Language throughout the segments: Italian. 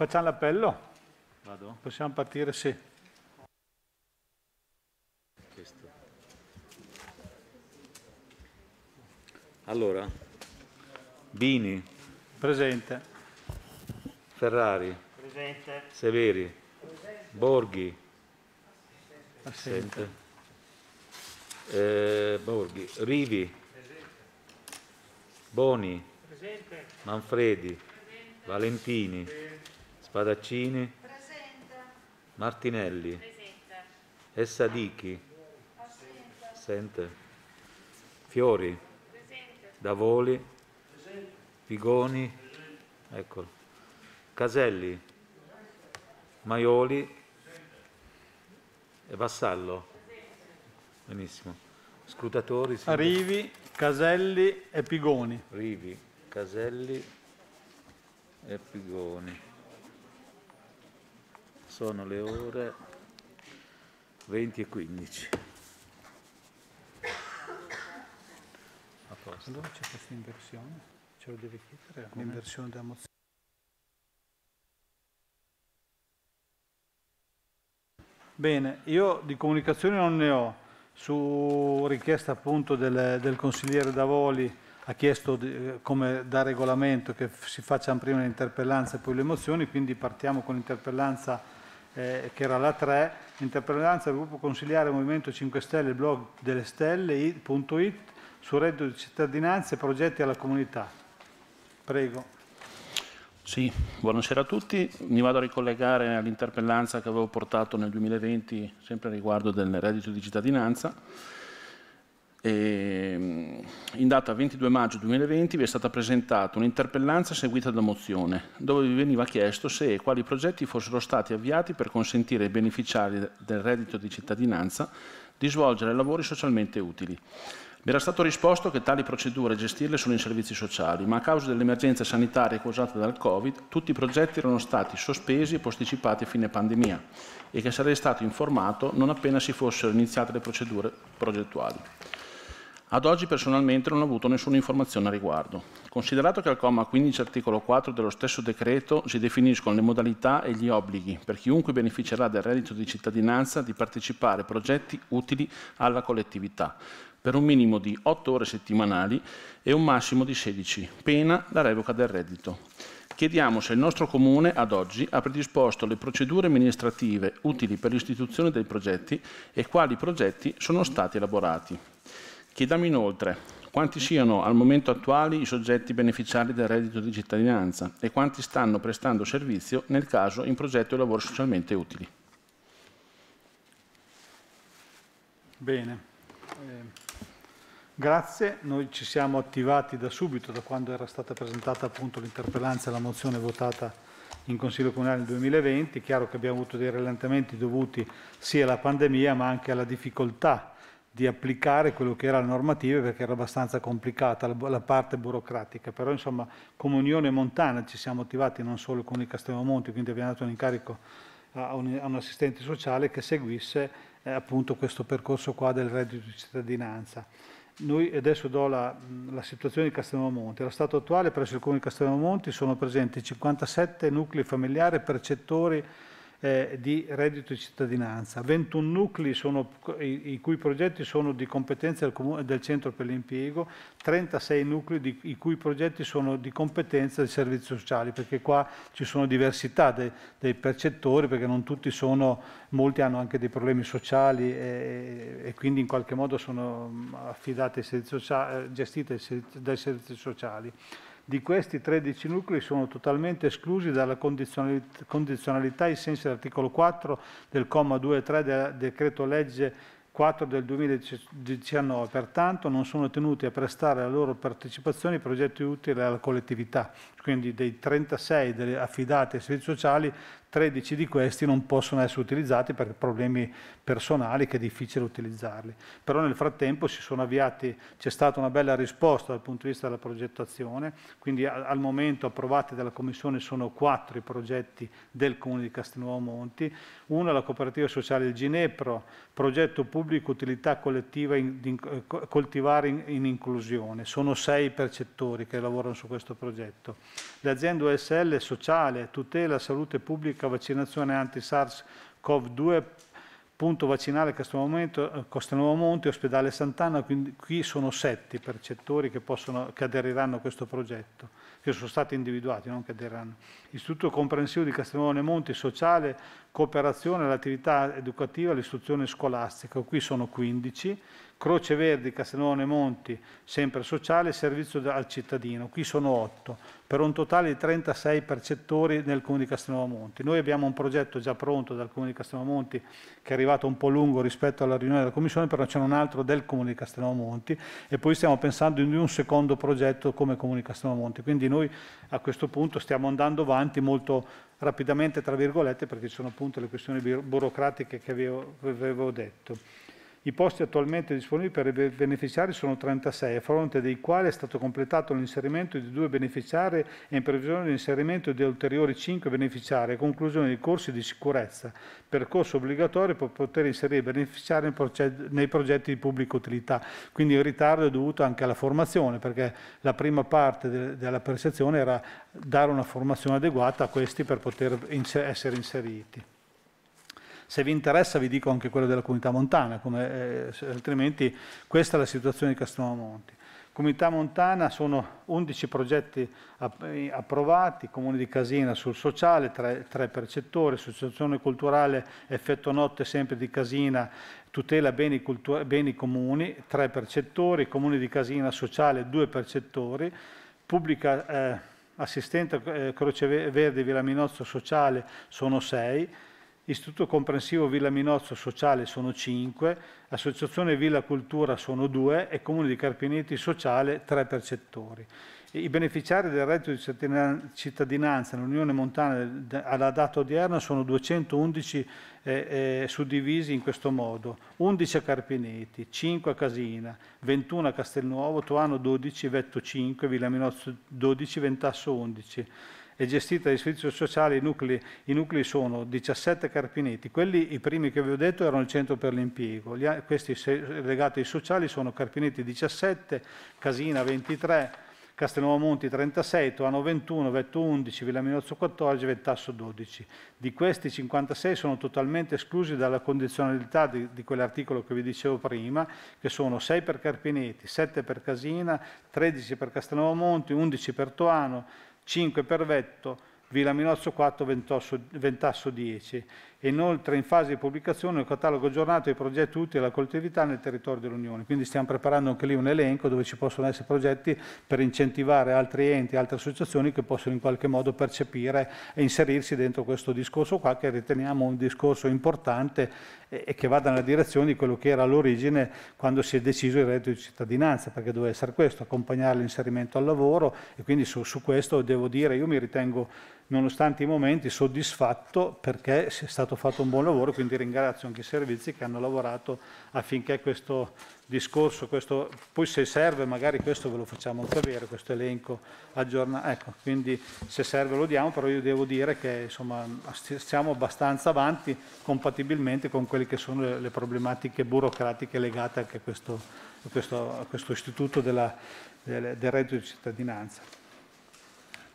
Facciamo l'appello? Vado? Possiamo partire? Sì. Questo. Allora, Bini. Presente. Ferrari. Presente. Severi. Presente. Borghi. Assente. Eh, Borghi. Rivi. Presente. Boni. Presente. Manfredi. Valentini. Presente. Spadaccini. Presenta. Martinelli. Presenta. Essadichi. Assenta. Fiori. Presente. Davoli. Presente. Pigoni. Eccolo. Caselli. Maioli. E Vassallo. Benissimo. Scrutatori. Sì. Rivi, Caselli e Pigoni. Rivi, Caselli e Pigoni sono le ore 20 e 15. A posto. Dove c'è questa inversione? Ce lo deve chiedere? L'inversione della mozione. Bene, io di comunicazione non ne ho. Su richiesta appunto del, del consigliere Davoli ha chiesto di, eh, come da regolamento che si facciano prima le interpellanze e poi le mozioni, quindi partiamo con l'interpellanza eh, che era la 3, interpellanza del gruppo consigliare Movimento 5 Stelle, blog delle stelle.it su reddito di cittadinanza e progetti alla comunità. Prego. Sì, buonasera a tutti. Mi vado a ricollegare all'interpellanza che avevo portato nel 2020, sempre riguardo del reddito di cittadinanza e, ehm, in data 22 maggio 2020 vi è stata presentata un'interpellanza seguita da mozione, dove vi veniva chiesto se e quali progetti fossero stati avviati per consentire ai beneficiari del reddito di cittadinanza di svolgere lavori socialmente utili. Mi era stato risposto che tali procedure gestirle sono in servizi sociali, ma a causa dell'emergenza sanitaria causata dal Covid, tutti i progetti erano stati sospesi e posticipati a fine pandemia e che sarei stato informato non appena si fossero iniziate le procedure progettuali. Ad oggi personalmente non ho avuto nessuna informazione a riguardo. Considerato che al comma 15 articolo 4 dello stesso decreto si definiscono le modalità e gli obblighi per chiunque beneficerà del reddito di cittadinanza di partecipare a progetti utili alla collettività per un minimo di 8 ore settimanali e un massimo di 16, pena la revoca del reddito. Chiediamo se il nostro Comune ad oggi ha predisposto le procedure amministrative utili per l'istituzione dei progetti e quali progetti sono stati elaborati. Chiediamo inoltre quanti siano al momento attuali i soggetti beneficiari del reddito di cittadinanza e quanti stanno prestando servizio nel caso in progetto di lavoro socialmente utili. Bene, eh, grazie. Noi ci siamo attivati da subito, da quando era stata presentata appunto l'interpellanza e la mozione votata in Consiglio Comunale nel 2020. Chiaro che abbiamo avuto dei rallentamenti dovuti sia alla pandemia ma anche alla difficoltà di applicare quello che era la normativa perché era abbastanza complicata la, la parte burocratica, però insomma come Unione Montana ci siamo attivati non solo con il Castelmonti, quindi abbiamo dato un incarico a un, a un assistente sociale che seguisse eh, appunto questo percorso qua del reddito di cittadinanza. Noi adesso do la, la situazione di Castelmonti. Allo stato attuale presso il Comune di Castelmonti sono presenti 57 nuclei familiari percettori eh, di reddito e cittadinanza. 21 nuclei sono, i, i, cui progetti sono di competenza del, comune, del Centro per l'Impiego, 36 nuclei di, i cui progetti sono di competenza dei servizi sociali, perché qua ci sono diversità dei, dei percettori, perché non tutti sono, molti hanno anche dei problemi sociali e, e quindi in qualche modo sono mm, affidati ai servizi sociali, eh, gestiti dai servizi sociali di questi 13 nuclei sono totalmente esclusi dalla condizionalità ai sensi dell'articolo 4 del comma 2 e 3 del decreto legge 4 del 2019, pertanto non sono tenuti a prestare la loro partecipazione ai progetti utili alla collettività, quindi dei 36 delle affidate ai servizi sociali, 13 di questi non possono essere utilizzati per problemi personali che è difficile utilizzarli. Però nel frattempo avviati, c'è stata una bella risposta dal punto di vista della progettazione, quindi al momento approvati dalla Commissione sono quattro i progetti del Comune di Castelnuovo Monti, uno è la cooperativa sociale del Ginepro, progetto pubblico utilità collettiva in, di, eh, coltivare in, in inclusione, sono sei i percettori che lavorano su questo progetto. L'azienda OSL sociale tutela salute pubblica vaccinazione anti-SARS-CoV-2 punto vaccinale Castelnuovo eh, Monte, ospedale Sant'Anna, quindi qui sono sette i percettori che, possono, che, aderiranno a questo progetto, che sono stati individuati, non che aderiranno. Istituto comprensivo di Castelnuovo Monte, sociale, cooperazione all'attività educativa e all'istruzione scolastica, qui sono 15, Croce Verdi, Castellone Monti, sempre sociale, servizio al cittadino, qui sono 8, per un totale di 36 percettori nel Comune di Castellano Monti. Noi abbiamo un progetto già pronto dal Comune di Castellano Monti che è arrivato un po' lungo rispetto alla riunione della Commissione, però c'è un altro del Comune di Castellano Monti e poi stiamo pensando di un secondo progetto come Comune di Castellano Monti. Quindi noi a questo punto stiamo andando avanti molto rapidamente tra virgolette perché ci sono appunto le questioni burocratiche che avevo, avevo detto. I posti attualmente disponibili per i beneficiari sono 36, a fronte dei quali è stato completato l'inserimento di due beneficiari e in previsione l'inserimento di ulteriori 5 beneficiari a conclusione dei corsi di sicurezza, percorso obbligatorio per poter inserire i beneficiari nei progetti di pubblica utilità. Quindi il ritardo è dovuto anche alla formazione, perché la prima parte de della percezione era dare una formazione adeguata a questi per poter inser essere inseriti. Se vi interessa vi dico anche quello della comunità montana, come, eh, altrimenti questa è la situazione di Monti. Comunità Montana sono 11 progetti eh, approvati, Comune di Casina sul sociale, 3, percettori, Associazione Culturale Effetto Notte sempre di Casina tutela beni, beni comuni, 3 percettori, Comune di Casina sociale, 2 percettori, pubblica eh, assistenza eh, Croce Verde Villa Minozzo sociale sono 6, Istituto Comprensivo Villa Minozzo Sociale sono 5, Associazione Villa Cultura sono 2 e Comune di Carpinetti Sociale 3 percettori. I beneficiari del reddito di cittadinanza nell'Unione Montana alla data odierna sono 211 eh, eh, suddivisi in questo modo. 11 a Carpineti, 5 a Casina, 21 a Castelnuovo, Toano 12, Vetto 5, Villa Minozzo 12, Ventasso 11 è gestita dai servizi sociali, i nuclei, i nuclei sono 17 carpineti, quelli, i primi che vi ho detto erano il centro per l'impiego, Gli, questi legati ai sociali sono carpineti 17, Casina 23, Castelnuovo Monti 36, Toano 21, Vetto 11, Villaminozzo 14, Vettasso 12. Di questi 56 sono totalmente esclusi dalla condizionalità di, di quell'articolo che vi dicevo prima, che sono 6 per Carpineti, 7 per Casina, 13 per Castelnuovo Monti, 11 per Toano, 5 per Vetto, Villa Minozzo 4, Ventasso 10 e inoltre in fase di pubblicazione il catalogo aggiornato dei progetti utili alla collettività nel territorio dell'Unione. Quindi stiamo preparando anche lì un elenco dove ci possono essere progetti per incentivare altri enti, altre associazioni che possono in qualche modo percepire e inserirsi dentro questo discorso qua che riteniamo un discorso importante e che vada nella direzione di quello che era all'origine quando si è deciso il reddito di cittadinanza, perché doveva essere questo, accompagnare l'inserimento al lavoro e quindi su, su questo devo dire io mi ritengo nonostante i momenti soddisfatto perché è stato stato fatto un buon lavoro, quindi ringrazio anche i servizi che hanno lavorato affinché questo discorso, questo, poi se serve magari questo ve lo facciamo sapere, questo elenco aggiornato, ecco, quindi se serve lo diamo, però io devo dire che insomma, stiamo abbastanza avanti compatibilmente con quelle che sono le, problematiche burocratiche legate anche a questo, a questo, a questo istituto della, del reddito di cittadinanza.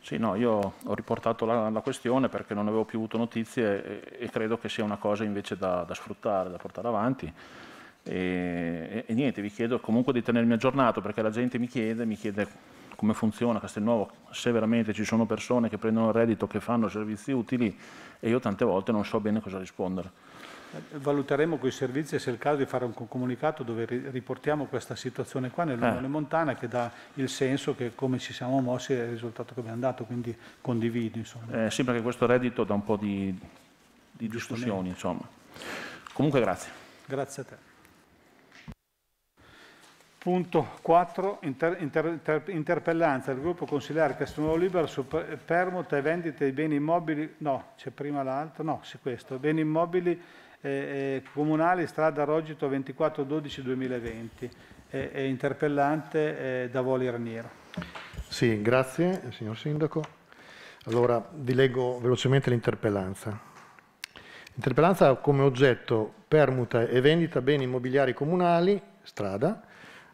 Sì, no, io ho riportato la, la, questione perché non avevo più avuto notizie e, e credo che sia una cosa invece da, da sfruttare, da portare avanti. E, e, e, niente, vi chiedo comunque di tenermi aggiornato perché la gente mi chiede, mi chiede come funziona Castelnuovo, se veramente ci sono persone che prendono il reddito, che fanno servizi utili e io tante volte non so bene cosa rispondere valuteremo con i servizi se è il caso di fare un comunicato dove riportiamo questa situazione qua nell'Unione eh. Montana che dà il senso che come ci siamo mossi e il risultato come è andato, quindi condivido. Eh, sembra che questo reddito dà un po' di, di discussioni. Insomma. Comunque grazie. Grazie a te. Punto 4. Inter, inter, interpellanza del gruppo consigliare Castelnuovo Libero su permuta e vendita di beni immobili. No, c'è prima l'altro. No, c'è questo. Beni immobili eh, eh comunale strada Rogito 2412-2020, eh, eh, interpellante Davoli Raniero. Sì, grazie signor Sindaco. Allora, vi leggo velocemente l'interpellanza. L'interpellanza ha come oggetto permuta e vendita beni immobiliari comunali, strada,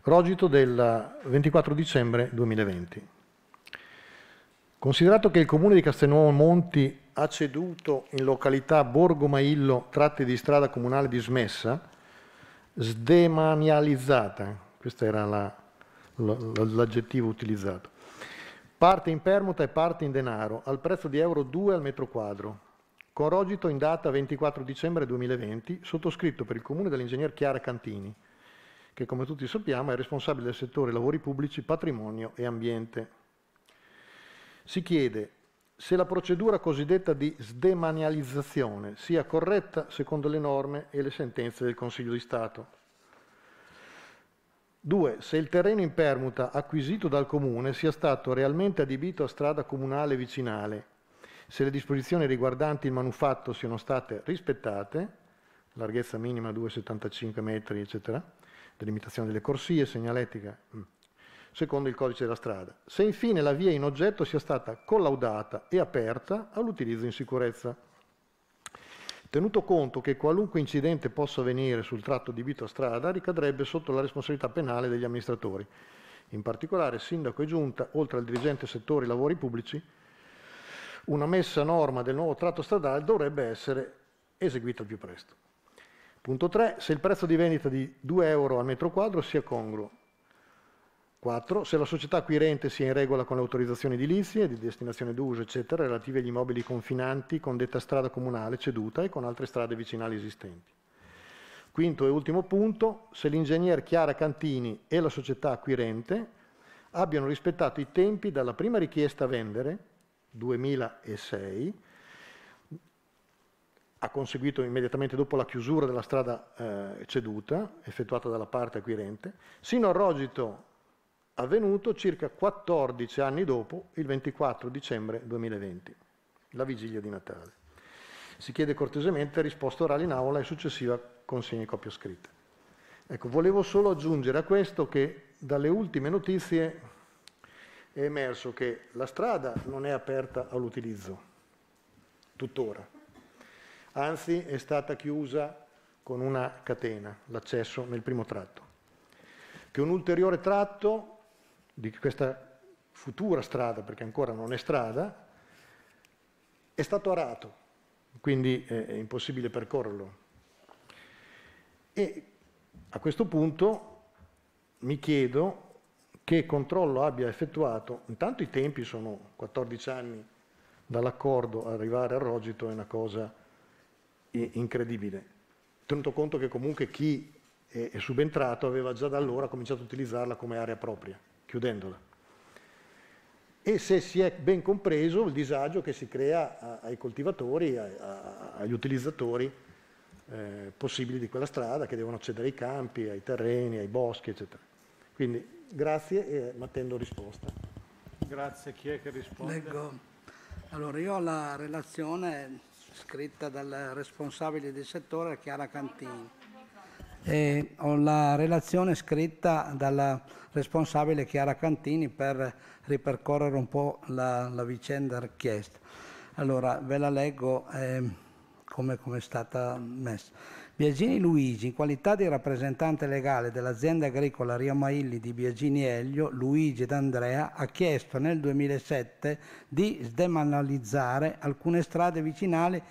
Rogito del 24 dicembre 2020. Considerato che il Comune di Castelnuovo Monti ha ceduto in località Borgo Maillo tratti di strada comunale dismessa, sdemanializzata, questo era la, l'aggettivo utilizzato, parte in permuta e parte in denaro, al prezzo di euro 2 al metro quadro, con rogito in data 24 dicembre 2020, sottoscritto per il comune dall'ingegner Chiara Cantini, che come tutti sappiamo è responsabile del settore lavori pubblici, patrimonio e ambiente. Si chiede se la procedura cosiddetta di sdemanializzazione sia corretta secondo le norme e le sentenze del Consiglio di Stato. 2. Se il terreno in permuta acquisito dal Comune sia stato realmente adibito a strada comunale vicinale, se le disposizioni riguardanti il manufatto siano state rispettate, larghezza minima 2,75 metri, eccetera, delimitazione delle corsie, segnaletica, mm, secondo il codice della strada, se infine la via in oggetto sia stata collaudata e aperta all'utilizzo in sicurezza. Tenuto conto che qualunque incidente possa avvenire sul tratto di vita strada ricadrebbe sotto la responsabilità penale degli amministratori, in particolare sindaco e giunta, oltre al dirigente settore lavori pubblici, una messa a norma del nuovo tratto stradale dovrebbe essere eseguita al più presto. Punto 3. Se il prezzo di vendita di 2 euro al metro quadro sia congruo 4. Se la società acquirente sia in regola con le autorizzazioni edilizie, di destinazione d'uso, eccetera, relative agli immobili confinanti con detta strada comunale ceduta e con altre strade vicinali esistenti. Quinto e ultimo punto, se l'ingegner Chiara Cantini e la società acquirente abbiano rispettato i tempi dalla prima richiesta a vendere, 2006, ha conseguito immediatamente dopo la chiusura della strada eh, ceduta, effettuata dalla parte acquirente, sino al rogito avvenuto circa 14 anni dopo, il 24 dicembre 2020, la vigilia di Natale. Si chiede cortesemente risposta orale in aula e successiva consegna di copia scritta. Ecco, volevo solo aggiungere a questo che dalle ultime notizie è emerso che la strada non è aperta all'utilizzo, tuttora. Anzi, è stata chiusa con una catena, l'accesso nel primo tratto. Che un ulteriore tratto di questa futura strada, perché ancora non è strada, è stato arato, quindi è impossibile percorrerlo. E a questo punto mi chiedo che controllo abbia effettuato, intanto i tempi sono 14 anni dall'accordo arrivare a Rogito è una cosa incredibile, tenuto conto che comunque chi è subentrato aveva già da allora cominciato a utilizzarla come area propria chiudendola. E se si è ben compreso il disagio che si crea ai coltivatori, agli utilizzatori eh, possibili di quella strada, che devono accedere ai campi, ai terreni, ai boschi, eccetera. Quindi grazie e attendo risposta. Grazie, chi è che risponde? Leggo. Allora, io ho la relazione scritta dal responsabile del settore, Chiara Cantini e ho la relazione scritta dalla responsabile Chiara Cantini per ripercorrere un po' la, la vicenda richiesta. Allora, ve la leggo eh, come, come è stata messa. Biagini Luigi, in qualità di rappresentante legale dell'azienda agricola Rio Mailli di Biagini Elio, Luigi ed Andrea ha chiesto nel 2007 di sdemanalizzare alcune strade vicinali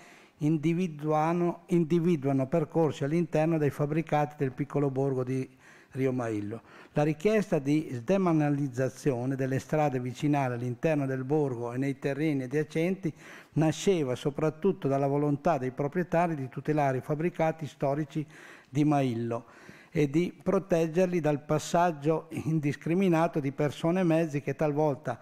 individuano, individuano percorsi all'interno dei fabbricati del piccolo borgo di Rio Maillo. La richiesta di sdemanalizzazione delle strade vicinali all'interno del borgo e nei terreni adiacenti nasceva soprattutto dalla volontà dei proprietari di tutelare i fabbricati storici di Maillo e di proteggerli dal passaggio indiscriminato di persone e mezzi che talvolta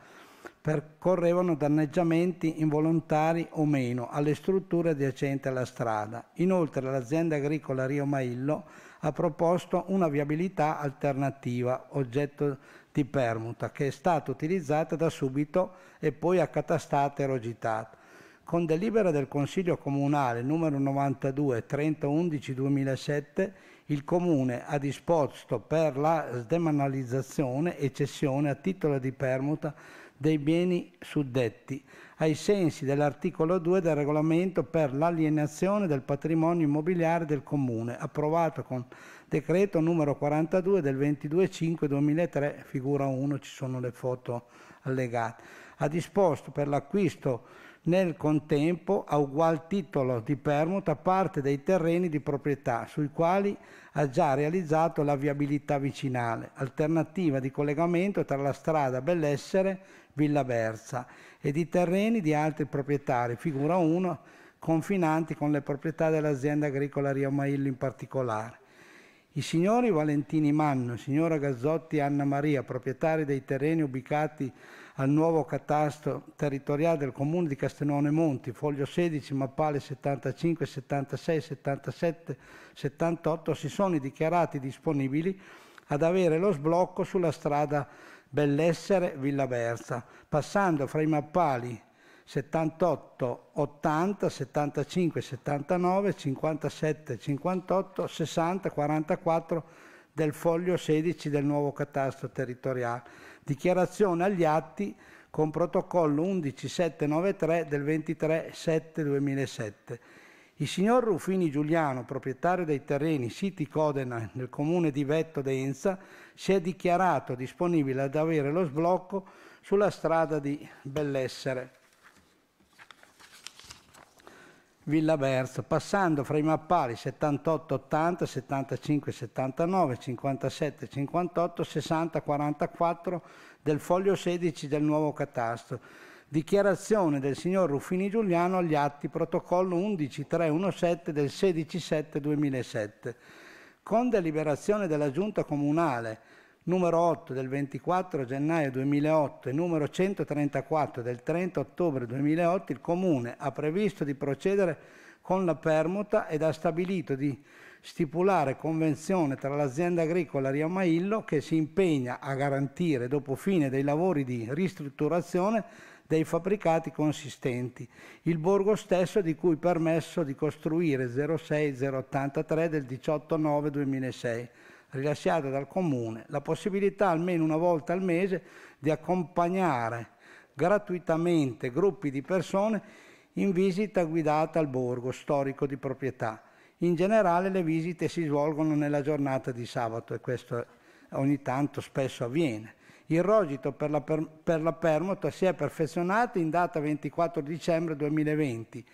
percorrevano danneggiamenti involontari o meno alle strutture adiacenti alla strada. Inoltre l'azienda agricola Rio Maillo ha proposto una viabilità alternativa, oggetto di permuta, che è stata utilizzata da subito e poi accatastata e rogitata. Con delibera del Consiglio Comunale numero 92 30 2007 il Comune ha disposto per la sdemanalizzazione e cessione a titolo di permuta dei beni suddetti, ai sensi dell'articolo 2 del regolamento per l'alienazione del patrimonio immobiliare del Comune, approvato con decreto numero 42 del 22-5-2003, figura 1, ci sono le foto allegate, ha disposto per l'acquisto nel contempo a ugual titolo di permuta parte dei terreni di proprietà sui quali ha già realizzato la viabilità vicinale, alternativa di collegamento tra la strada Bellessere Villa Versa e di terreni di altri proprietari, figura 1, confinanti con le proprietà dell'azienda agricola Rio Maillo in particolare. I signori Valentini Manno, signora Gazzotti Anna Maria, proprietari dei terreni ubicati al nuovo catasto territoriale del comune di Castellone Monti, foglio 16, mappale 75, 76, 77, 78, si sono dichiarati disponibili ad avere lo sblocco sulla strada Bellessere Villa Berza, passando fra i mappali 78, 80, 75, 79, 57, 58, 60, 44 del foglio 16 del nuovo catastro territoriale. Dichiarazione agli atti con protocollo 11793 del 23 7 2007 il signor Rufini Giuliano, proprietario dei terreni siti Codena nel comune di Vetto d'Enza, si è dichiarato disponibile ad avere lo sblocco sulla strada di Bellessere. Villa Berzo, passando fra i mappali 78, 80, 75, 79, 57, 58, 60, 44 del foglio 16 del nuovo catastro Dichiarazione del signor Ruffini Giuliano agli atti protocollo 11317 del 16 2007 Con deliberazione della Giunta Comunale numero 8 del 24 gennaio 2008 e numero 134 del 30 ottobre 2008, il Comune ha previsto di procedere con la permuta ed ha stabilito di stipulare convenzione tra l'azienda agricola Rio Maillo che si impegna a garantire dopo fine dei lavori di ristrutturazione dei fabbricati consistenti, il borgo stesso di cui permesso di costruire 06083 del 18-9-2006, rilasciata dal Comune, la possibilità almeno una volta al mese di accompagnare gratuitamente gruppi di persone in visita guidata al borgo storico di proprietà. In generale le visite si svolgono nella giornata di sabato e questo ogni tanto spesso avviene. Il rogito per la, per, per la permuta si è perfezionato in data 24 dicembre 2020,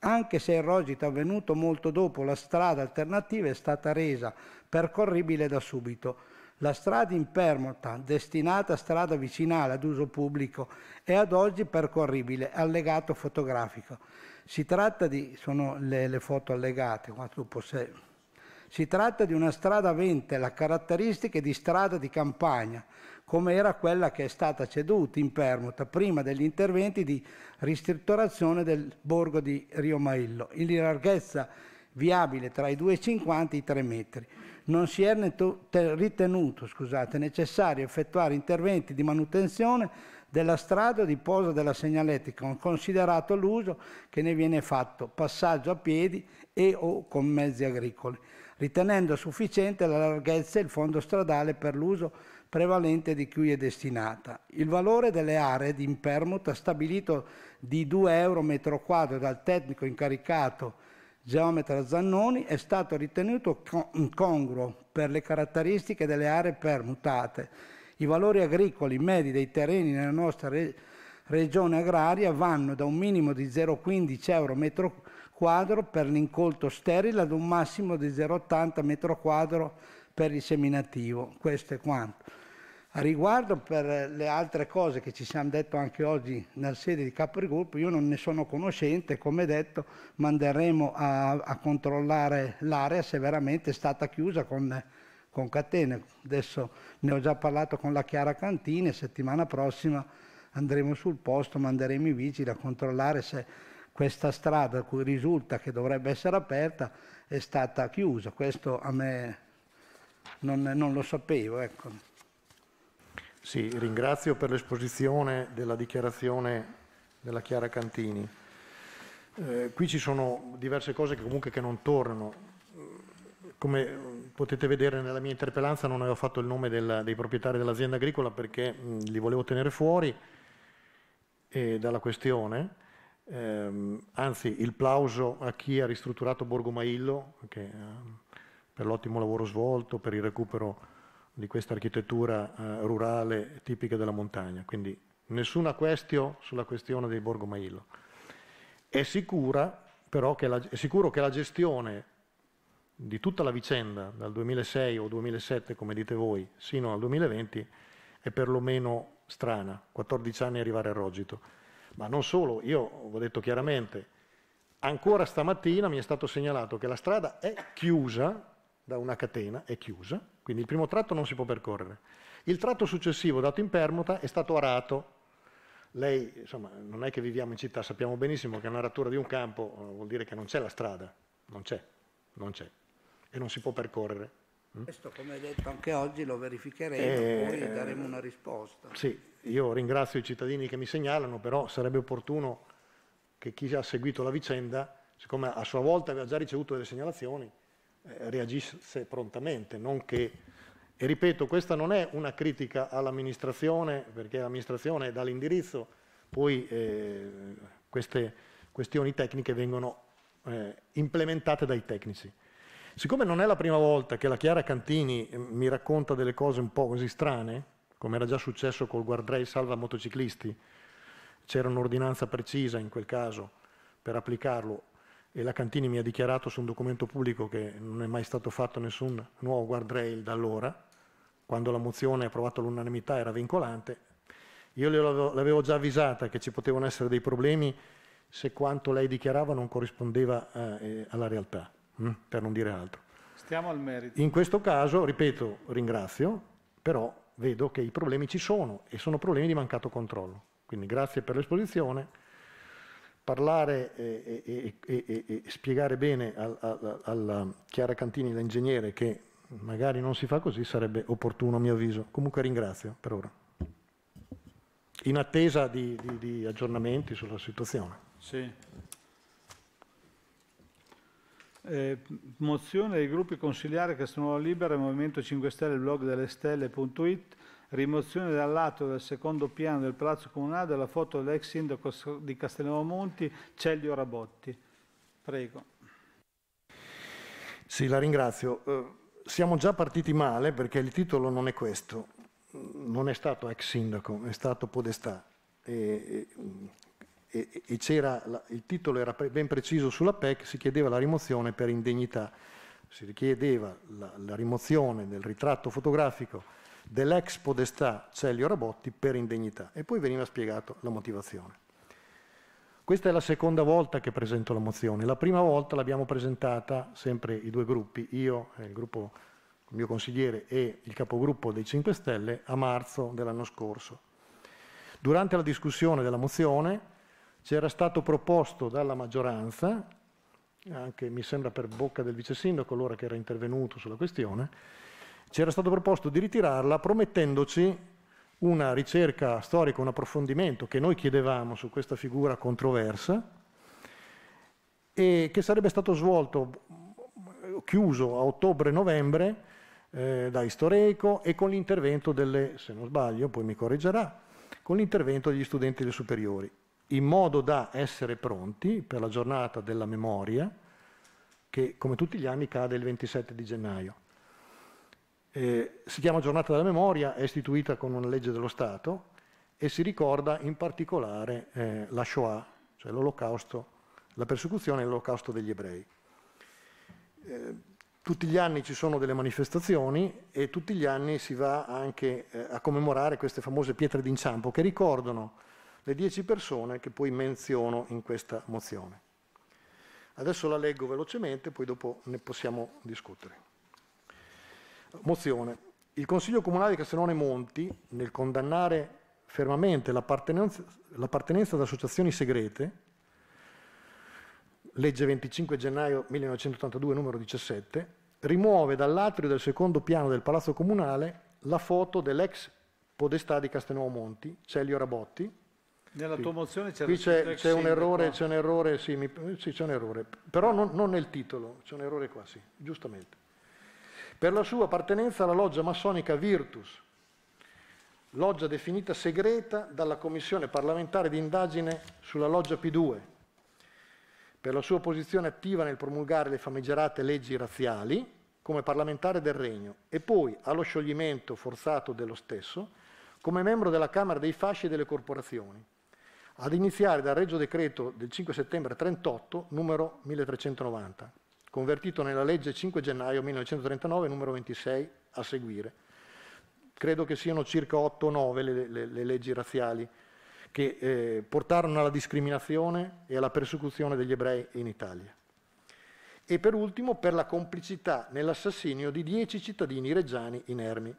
anche se il rogito è avvenuto molto dopo la strada alternativa è stata resa percorribile da subito. La strada in impermuta, destinata a strada vicinale ad uso pubblico, è ad oggi percorribile, allegato fotografico. Si tratta di, sono le, le foto allegate, qua tu possè. Si tratta di una strada avente la caratteristica di strada di campagna, come era quella che è stata ceduta in permuta prima degli interventi di ristrutturazione del borgo di Rio Maello, in larghezza viabile tra i 2,50 e i 3 metri. Non si è ritenuto scusate, necessario effettuare interventi di manutenzione della strada o di posa della segnaletica, considerato l'uso che ne viene fatto, passaggio a piedi e o con mezzi agricoli, ritenendo sufficiente la larghezza e il fondo stradale per l'uso prevalente di cui è destinata. Il valore delle aree di impermuta stabilito di 2 euro metro quadro dal tecnico incaricato geometra Zannoni è stato ritenuto congruo per le caratteristiche delle aree permutate. I valori agricoli medi dei terreni nella nostra re regione agraria vanno da un minimo di 0,15 euro metro quadro per l'incolto sterile ad un massimo di 0,80 metro quadro per il seminativo. Questo è quanto riguardo per le altre cose che ci siamo detto anche oggi nel sede di Caprigurpo, io non ne sono conoscente, come detto manderemo a, a controllare l'area se veramente è stata chiusa con, con, catene. Adesso ne ho già parlato con la Chiara Cantini, settimana prossima andremo sul posto, manderemo i vigili a controllare se questa strada, cui risulta che dovrebbe essere aperta, è stata chiusa. Questo a me non, non lo sapevo. Ecco. Sì, ringrazio per l'esposizione della dichiarazione della Chiara Cantini. Eh, qui ci sono diverse cose che comunque che non tornano. Come potete vedere nella mia interpellanza non avevo fatto il nome del, dei proprietari dell'azienda agricola perché mh, mm, li volevo tenere fuori eh, dalla questione. Eh, anzi, il plauso a chi ha ristrutturato Borgo Maillo che, eh, per l'ottimo lavoro svolto, per il recupero di questa architettura eh, rurale tipica della montagna, quindi nessuna questio sulla questione dei Borgo Maillo. È, sicura, però, che la, è sicuro che la gestione di tutta la vicenda dal 2006 o 2007, come dite voi, sino al 2020 è perlomeno strana, 14 anni arrivare a Rogito. Ma non solo, io ho detto chiaramente, ancora stamattina mi è stato segnalato che la strada è chiusa da una catena, è chiusa, quindi il primo tratto non si può percorrere. Il tratto successivo dato in permuta è stato arato. Lei, insomma, non è che viviamo in città, sappiamo benissimo che una aratura di un campo eh, vuol dire che non c'è la strada, non c'è, non c'è, e non si può percorrere. Mm? Questo, come detto, anche oggi lo verificheremo, e eh, poi eh, daremo una risposta. Sì, io ringrazio i cittadini che mi segnalano, però sarebbe opportuno che chi ha seguito la vicenda, siccome a sua volta aveva già ricevuto delle segnalazioni, eh, reagisse prontamente, non che... E ripeto, questa non è una critica all'amministrazione, perché l'amministrazione dà l'indirizzo, poi eh, queste questioni tecniche vengono eh, implementate dai tecnici. Siccome non è la prima volta che la Chiara Cantini eh, mi racconta delle cose un po' così strane, come era già successo col guardrail salva motociclisti, c'era un'ordinanza precisa in quel caso per applicarlo, e la Cantini mi ha dichiarato su un documento pubblico che non è mai stato fatto nessun nuovo guardrail da allora, quando la mozione approvata all'unanimità era vincolante, io l'avevo già avvisata che ci potevano essere dei problemi se quanto lei dichiarava non corrispondeva eh, alla realtà, hm? per non dire altro. Stiamo al merito. In questo caso, ripeto, ringrazio, però vedo che i problemi ci sono e sono problemi di mancato controllo. Quindi grazie per l'esposizione parlare e, e, e, e spiegare bene alla Chiara Cantini, l'ingegnere, che magari non si fa così, sarebbe opportuno a mio avviso. Comunque ringrazio per ora. In attesa di, di, di aggiornamenti sulla situazione. Sì. Eh, mozione dei gruppi consigliari Castanova Libera, libere, Movimento 5 Stelle, blog delle stelle.it rimozione dal lato del secondo piano del Palazzo Comunale della foto dell'ex sindaco di Castelnuovo Monti, Celio Rabotti. Prego. Sì, la ringrazio. Eh, siamo già partiti male perché il titolo non è questo. Mm, non è stato ex sindaco, è stato podestà. E, e, e il titolo era ben preciso sulla PEC, si chiedeva la rimozione per indegnità, si richiedeva la, la rimozione del ritratto fotografico dell'ex podestà Celio Rabotti per indegnità e poi veniva spiegato la motivazione. Questa è la seconda volta che presento la mozione. La prima volta l'abbiamo presentata sempre i due gruppi, io il gruppo il mio consigliere e il capogruppo dei 5 Stelle a marzo dell'anno scorso. Durante la discussione della mozione c'era stato proposto dalla maggioranza, anche mi sembra per bocca del vice sindaco, allora che era intervenuto sulla questione, ci era stato proposto di ritirarla promettendoci una ricerca storica, un approfondimento che noi chiedevamo su questa figura controversa e che sarebbe stato svolto, chiuso a ottobre-novembre eh, da Istoreico e con l'intervento delle, se non sbaglio, poi mi correggerà, con l'intervento degli studenti delle superiori, in modo da essere pronti per la giornata della memoria che come tutti gli anni cade il 27 di gennaio. Eh, si chiama giornata della memoria, è istituita con una legge dello Stato e si ricorda in particolare eh, la Shoah, cioè l'olocausto, la persecuzione e l'olocausto degli ebrei. Eh, tutti gli anni ci sono delle manifestazioni e tutti gli anni si va anche eh, a commemorare queste famose pietre d'inciampo che ricordano le dieci persone che poi menziono in questa mozione. Adesso la leggo velocemente, poi dopo ne possiamo discutere. Mozione. Il Consiglio Comunale di Castellone Monti, nel condannare fermamente l'appartenenza, l'appartenenza ad associazioni segrete, legge 25 gennaio 1982 numero 17, rimuove dall'atrio del secondo piano del Palazzo Comunale la foto dell'ex podestà di Castelnuovo Monti, Celio Rabotti. Nella sì. tua mozione c'era Qui c'è, c'è un errore, c'è un errore, sì, mi, sì, c'è un errore, però non, non nel titolo, c'è un errore qua, sì, giustamente per la sua appartenenza alla loggia massonica Virtus, loggia definita segreta dalla Commissione parlamentare di indagine sulla loggia P2, per la sua posizione attiva nel promulgare le famigerate leggi razziali come parlamentare del Regno e poi allo scioglimento forzato dello stesso come membro della Camera dei Fasci e delle Corporazioni, ad iniziare dal Regio Decreto del 5 settembre 38, numero 1390 convertito nella legge 5 gennaio 1939, numero 26, a seguire. Credo che siano circa 8 o 9 le, le, le leggi razziali che eh, portarono alla discriminazione e alla persecuzione degli ebrei in Italia. E per ultimo per la complicità nell'assassinio di 10 cittadini reggiani inermi.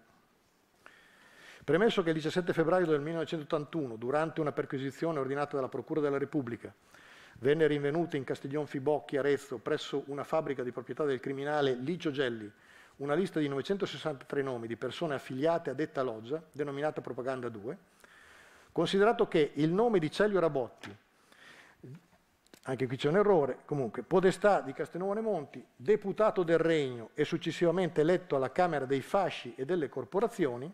Premesso che il 17 febbraio del 1981, durante una perquisizione ordinata dalla Procura della Repubblica, Venne rinvenuto in Castiglion Fibocchi, Arezzo, presso una fabbrica di proprietà del criminale Licio Gelli, una lista di 963 nomi di persone affiliate a detta loggia, denominata Propaganda 2, considerato che il nome di Celio Rabotti, anche qui c'è un errore, comunque, podestà di Castelnuovo Monti, deputato del Regno e successivamente eletto alla Camera dei Fasci e delle Corporazioni,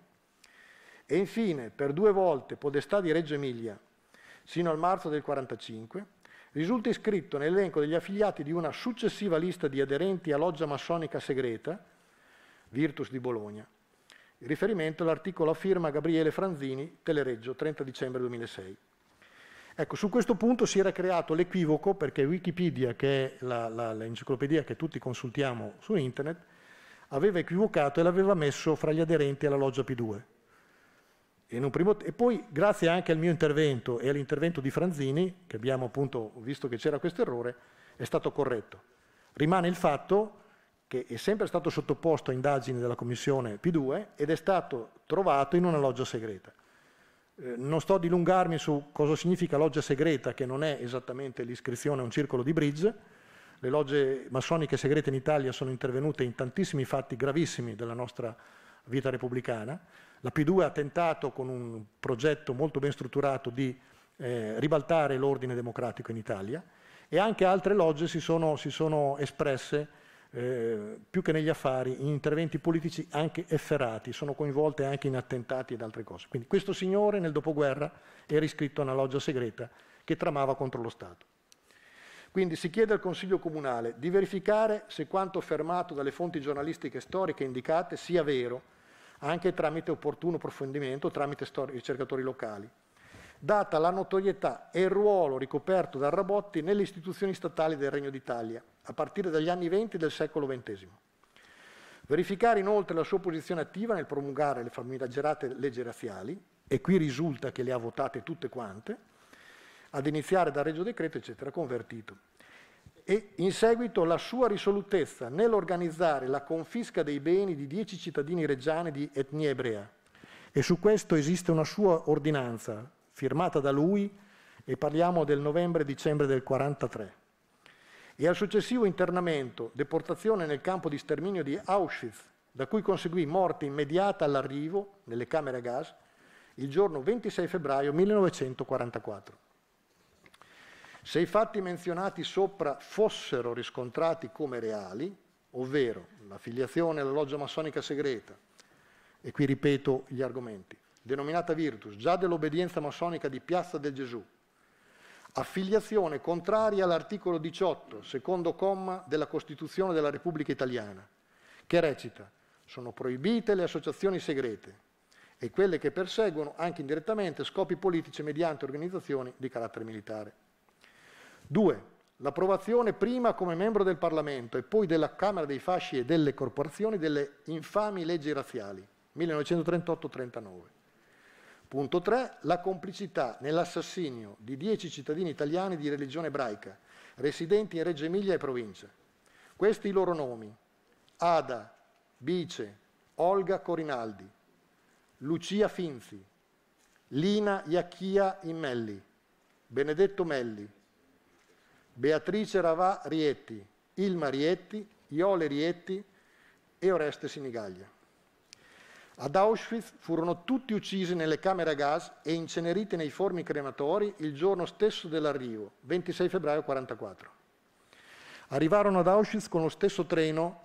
e infine per due volte podestà di Reggio Emilia, sino al marzo del 1945, risulta iscritto nell'elenco degli affiliati di una successiva lista di aderenti a loggia massonica segreta, Virtus di Bologna. In riferimento all'articolo a firma Gabriele Franzini, Telereggio, 30 dicembre 2006. Ecco, su questo punto si era creato l'equivoco perché Wikipedia, che è l'enciclopedia che tutti consultiamo su internet, aveva equivocato e l'aveva messo fra gli aderenti alla loggia P2 primo, e poi grazie anche al mio intervento e all'intervento di Franzini, che abbiamo appunto visto che c'era questo errore, è stato corretto. Rimane il fatto che è sempre stato sottoposto a indagini della Commissione P2 ed è stato trovato in una loggia segreta. Eh, non sto a dilungarmi su cosa significa loggia segreta, che non è esattamente l'iscrizione a un circolo di bridge. Le logge massoniche segrete in Italia sono intervenute in tantissimi fatti gravissimi della nostra vita repubblicana la P2 ha tentato con un progetto molto ben strutturato di eh, ribaltare l'ordine democratico in Italia e anche altre logge si sono, si sono espresse eh, più che negli affari, in interventi politici anche efferati, sono coinvolte anche in attentati ed altre cose. Quindi questo signore nel dopoguerra era iscritto a una loggia segreta che tramava contro lo Stato. Quindi si chiede al Consiglio Comunale di verificare se quanto affermato dalle fonti giornalistiche storiche indicate sia vero anche tramite opportuno approfondimento, tramite ricercatori locali data la notorietà e il ruolo ricoperto da Rabotti nelle istituzioni statali del Regno d'Italia, a partire dagli anni 20 del secolo XX. Verificare inoltre la sua posizione attiva nel promulgare le famigerate leggi razziali, e qui risulta che le ha votate tutte quante, ad iniziare dal Regio Decreto, eccetera, convertito e in seguito la sua risolutezza nell'organizzare la confisca dei beni di dieci cittadini reggiani di etnia ebrea. E su questo esiste una sua ordinanza, firmata da lui, e parliamo del novembre-dicembre del 1943. E al successivo internamento, deportazione nel campo di sterminio di Auschwitz, da cui conseguì morte immediata all'arrivo nelle camere a gas, il giorno 26 febbraio 1944. Se i fatti menzionati sopra fossero riscontrati come reali, ovvero l'affiliazione alla loggia massonica segreta, e qui ripeto gli argomenti, denominata virtus, già dell'obbedienza massonica di Piazza del Gesù, affiliazione contraria all'articolo 18, secondo comma della Costituzione della Repubblica Italiana, che recita sono proibite le associazioni segrete e quelle che perseguono anche indirettamente scopi politici mediante organizzazioni di carattere militare. Due, L'approvazione prima come membro del Parlamento e poi della Camera dei Fasci e delle Corporazioni delle infami leggi razziali 1938-39. Punto 3. La complicità nell'assassinio di dieci cittadini italiani di religione ebraica residenti in Reggio Emilia e provincia. Questi i loro nomi. Ada, Bice, Olga Corinaldi, Lucia Finzi, Lina Iacchia Immelli, Benedetto Melli, Beatrice Ravà Rietti, Ilma Rietti, Iole Rietti e Oreste Sinigaglia. Ad Auschwitz furono tutti uccisi nelle camere a gas e inceneriti nei forni crematori il giorno stesso dell'arrivo, 26 febbraio 1944. Arrivarono ad Auschwitz con lo stesso treno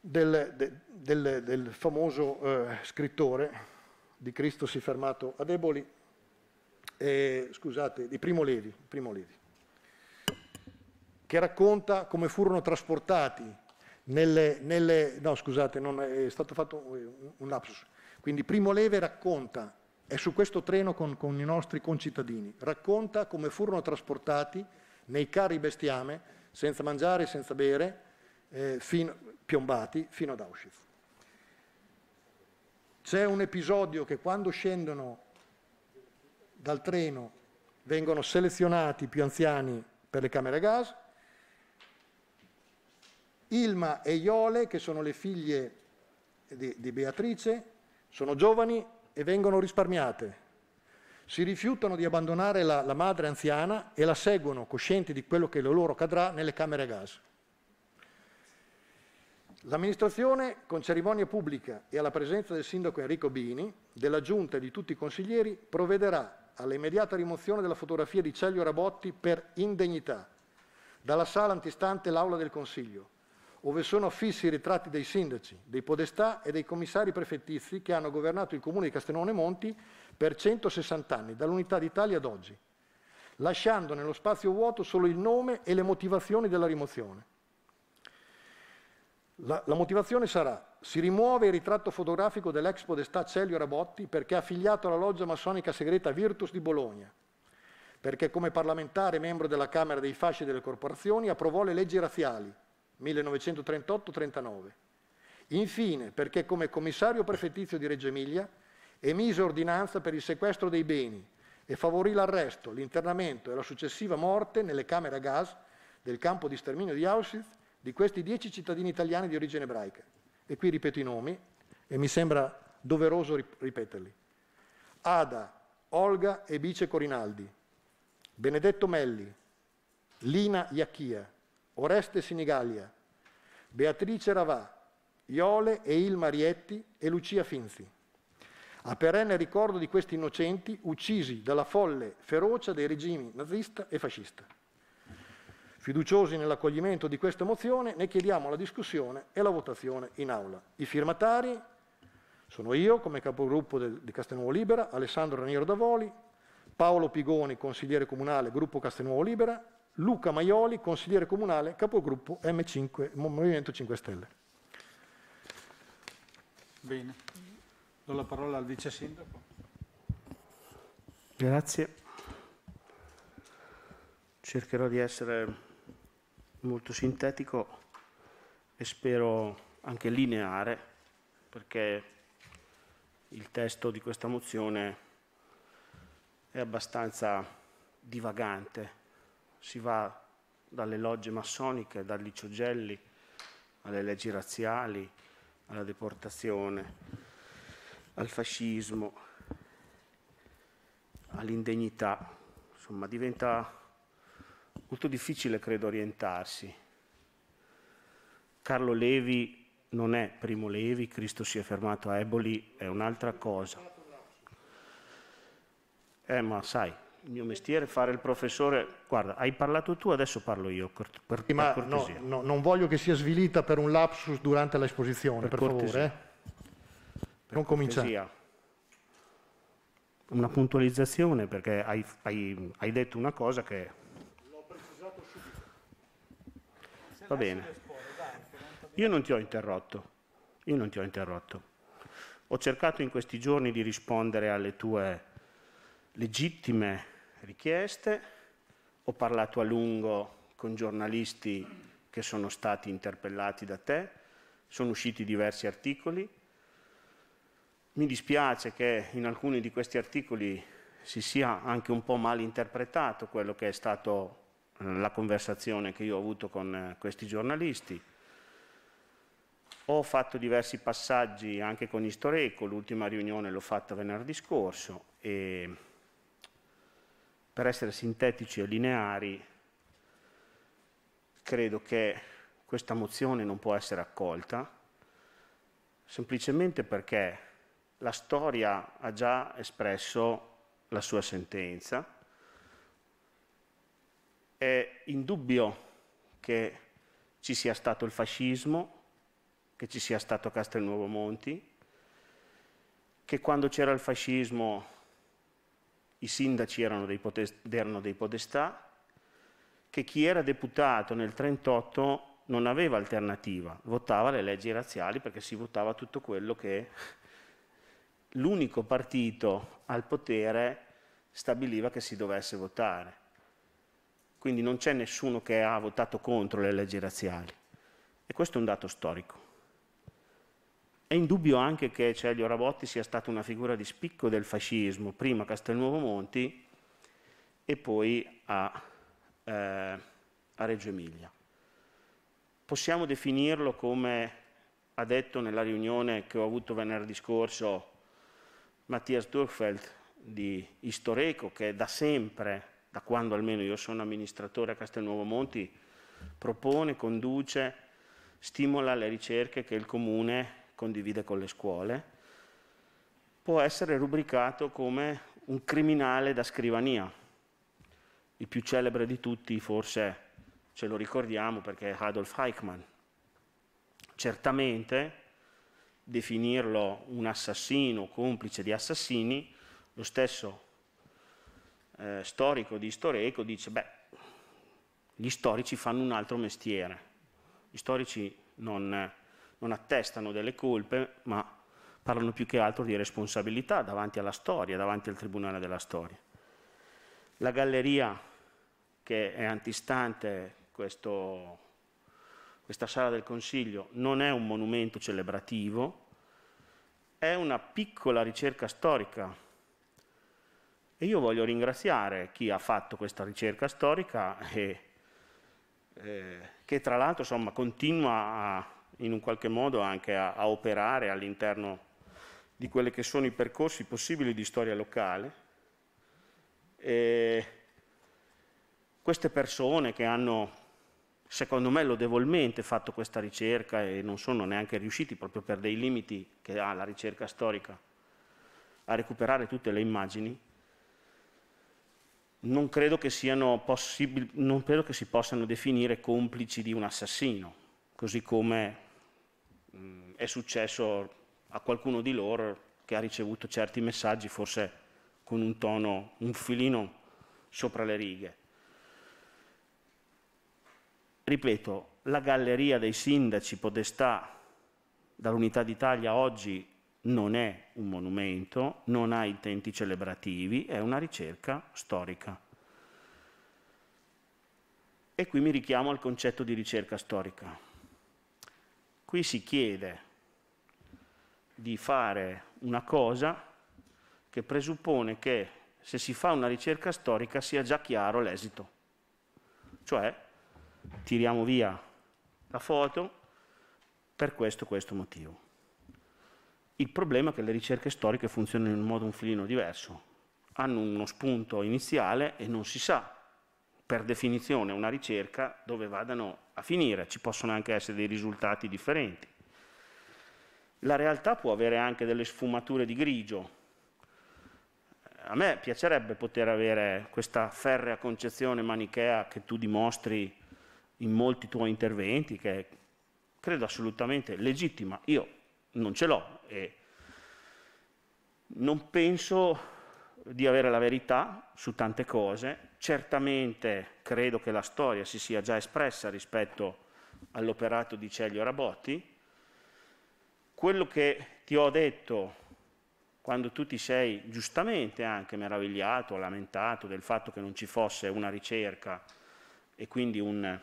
del, del, del, del famoso eh, scrittore di Cristo si fermato a Deboli, eh, scusate, di Primo Levi. Primo Levi che racconta come furono trasportati nelle, nelle, no scusate, non è stato fatto un lapsus. Quindi Primo Leve racconta, è su questo treno con, con i nostri concittadini, racconta come furono trasportati nei carri bestiame, senza mangiare, senza bere, eh, fino, piombati fino ad Auschwitz. C'è un episodio che quando scendono dal treno vengono selezionati i più anziani per le camere a gas, Ilma e Iole, che sono le figlie di, di Beatrice, sono giovani e vengono risparmiate. Si rifiutano di abbandonare la, la madre anziana e la seguono, coscienti di quello che loro cadrà, nelle camere a gas. L'amministrazione, con cerimonia pubblica e alla presenza del sindaco Enrico Bini, della giunta e di tutti i consiglieri, provvederà all'immediata rimozione della fotografia di Celio Rabotti per indegnità dalla sala antistante l'aula del Consiglio, ove sono fissi i ritratti dei sindaci, dei podestà e dei commissari prefettizi che hanno governato il comune di Castellone Monti per 160 anni, dall'unità d'Italia ad oggi, lasciando nello spazio vuoto solo il nome e le motivazioni della rimozione. La, la motivazione sarà, si rimuove il ritratto fotografico dell'ex podestà Celio Rabotti perché è affiliato alla loggia massonica segreta Virtus di Bologna, perché come parlamentare membro della Camera dei Fasci delle Corporazioni approvò le leggi razziali, 1938-39. Infine, perché come commissario prefettizio di Reggio Emilia emise ordinanza per il sequestro dei beni e favorì l'arresto, l'internamento e la successiva morte nelle camere a gas del campo di sterminio di Auschwitz di questi dieci cittadini italiani di origine ebraica. E qui ripeto i nomi e mi sembra doveroso ripeterli. Ada, Olga e Bice Corinaldi, Benedetto Melli, Lina Iacchia, Oreste Sinigallia, Beatrice Ravà, Iole e Il Marietti e Lucia Finzi. A perenne ricordo di questi innocenti uccisi dalla folle ferocia dei regimi nazista e fascista. Fiduciosi nell'accoglimento di questa mozione, ne chiediamo la discussione e la votazione in aula. I firmatari sono io, come capogruppo del, di Castelnuovo Libera, Alessandro Raniero Davoli, Paolo Pigoni, consigliere comunale, gruppo Castelnuovo Libera, Luca Maioli, consigliere comunale, capogruppo M5, Movimento 5 Stelle. Bene, do la parola al vice sindaco. Grazie. Cercherò di essere molto sintetico e spero anche lineare perché il testo di questa mozione è abbastanza divagante si va dalle logge massoniche, dal Licio Gelli, alle leggi razziali, alla deportazione, al fascismo, all'indegnità. Insomma, diventa molto difficile, credo, orientarsi. Carlo Levi non è Primo Levi, Cristo si è fermato a Eboli, è un'altra cosa. Eh, ma sai, il mio mestiere fare il professore. Guarda, hai parlato tu, adesso parlo io. Per, per Ma no, no, non voglio che sia svilita per un lapsus durante l'esposizione, per, per favore. Eh. Per non cominciare. Una puntualizzazione, perché hai, hai, hai, detto una cosa che... L'ho precisato subito. Va bene. Io non ti ho interrotto. Io non ti ho interrotto. Ho cercato in questi giorni di rispondere alle tue legittime richieste, ho parlato a lungo con giornalisti che sono stati interpellati da te, sono usciti diversi articoli. Mi dispiace che in alcuni di questi articoli si sia anche un po' mal interpretato quello che è stato eh, la conversazione che io ho avuto con eh, questi giornalisti. Ho fatto diversi passaggi anche con Istoreco, l'ultima riunione l'ho fatta venerdì scorso e per essere sintetici e lineari, credo che questa mozione non può essere accolta, semplicemente perché la storia ha già espresso la sua sentenza. È indubbio che ci sia stato il fascismo, che ci sia stato Castelnuovo Monti, che quando c'era il fascismo i sindaci erano dei, erano dei podestà, che chi era deputato nel 1938 non aveva alternativa, votava le leggi razziali perché si votava tutto quello che l'unico partito al potere stabiliva che si dovesse votare. Quindi non c'è nessuno che ha votato contro le leggi razziali. E questo è un dato storico. È indubbio anche che Celio Rabotti sia stata una figura di spicco del fascismo, prima a Castelnuovo Monti e poi a, eh, a Reggio Emilia. Possiamo definirlo come ha detto nella riunione che ho avuto venerdì scorso Mattias Durfeld di Istoreco, che da sempre, da quando almeno io sono amministratore a Castelnuovo Monti, propone, conduce, stimola le ricerche che il comune condivide con le scuole, può essere rubricato come un criminale da scrivania. Il più celebre di tutti forse ce lo ricordiamo perché è Adolf Eichmann. Certamente definirlo un assassino, complice di assassini, lo stesso eh, storico di Storeco dice, beh, gli storici fanno un altro mestiere, gli storici non non attestano delle colpe, ma parlano più che altro di responsabilità davanti alla storia, davanti al Tribunale della Storia. La galleria che è antistante questo, questa sala del Consiglio non è un monumento celebrativo, è una piccola ricerca storica. E io voglio ringraziare chi ha fatto questa ricerca storica e eh, che tra l'altro continua a in un qualche modo anche a, a operare all'interno di quelli che sono i percorsi possibili di storia locale. E queste persone che hanno, secondo me, lodevolmente fatto questa ricerca e non sono neanche riusciti, proprio per dei limiti che ha la ricerca storica, a recuperare tutte le immagini, non credo che, siano possibili, non credo che si possano definire complici di un assassino, così come mh, mm, è successo a qualcuno di loro che ha ricevuto certi messaggi forse con un tono, un filino sopra le righe. Ripeto, la galleria dei sindaci Podestà dall'Unità d'Italia oggi non è un monumento, non ha intenti celebrativi, è una ricerca storica. E qui mi richiamo al concetto di ricerca storica. Qui si chiede di fare una cosa che presuppone che se si fa una ricerca storica sia già chiaro l'esito. Cioè, tiriamo via la foto per questo, questo motivo. Il problema è che le ricerche storiche funzionano in un modo un filino diverso. Hanno uno spunto iniziale e non si sa per definizione una ricerca dove vadano a finire, ci possono anche essere dei risultati differenti. La realtà può avere anche delle sfumature di grigio. A me piacerebbe poter avere questa ferrea concezione manichea che tu dimostri in molti tuoi interventi, che credo assolutamente legittima. Io non ce l'ho e non penso di avere la verità su tante cose Certamente credo che la storia si sia già espressa rispetto all'operato di Celio Rabotti. Quello che ti ho detto quando tu ti sei giustamente anche meravigliato, lamentato del fatto che non ci fosse una ricerca e quindi un,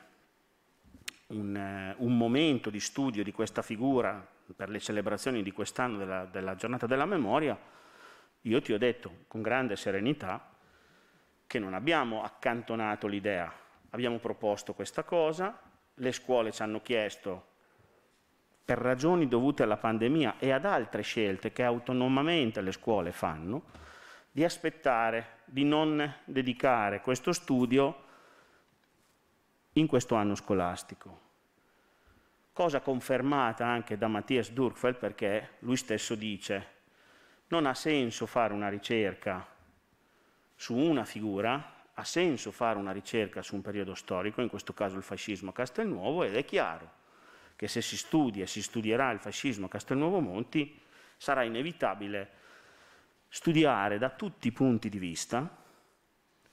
un, eh, un momento di studio di questa figura per le celebrazioni di quest'anno della, della giornata della memoria, io ti ho detto con grande serenità che non abbiamo accantonato l'idea, abbiamo proposto questa cosa, le scuole ci hanno chiesto per ragioni dovute alla pandemia e ad altre scelte che autonomamente le scuole fanno, di aspettare, di non dedicare questo studio in questo anno scolastico. Cosa confermata anche da Mattias Durkfeld perché lui stesso dice non ha senso fare una ricerca su una figura, ha senso fare una ricerca su un periodo storico, in questo caso il fascismo a Castelnuovo, ed è chiaro che se si studia e si studierà il fascismo a Castelnuovo Monti, sarà inevitabile studiare da tutti i punti di vista,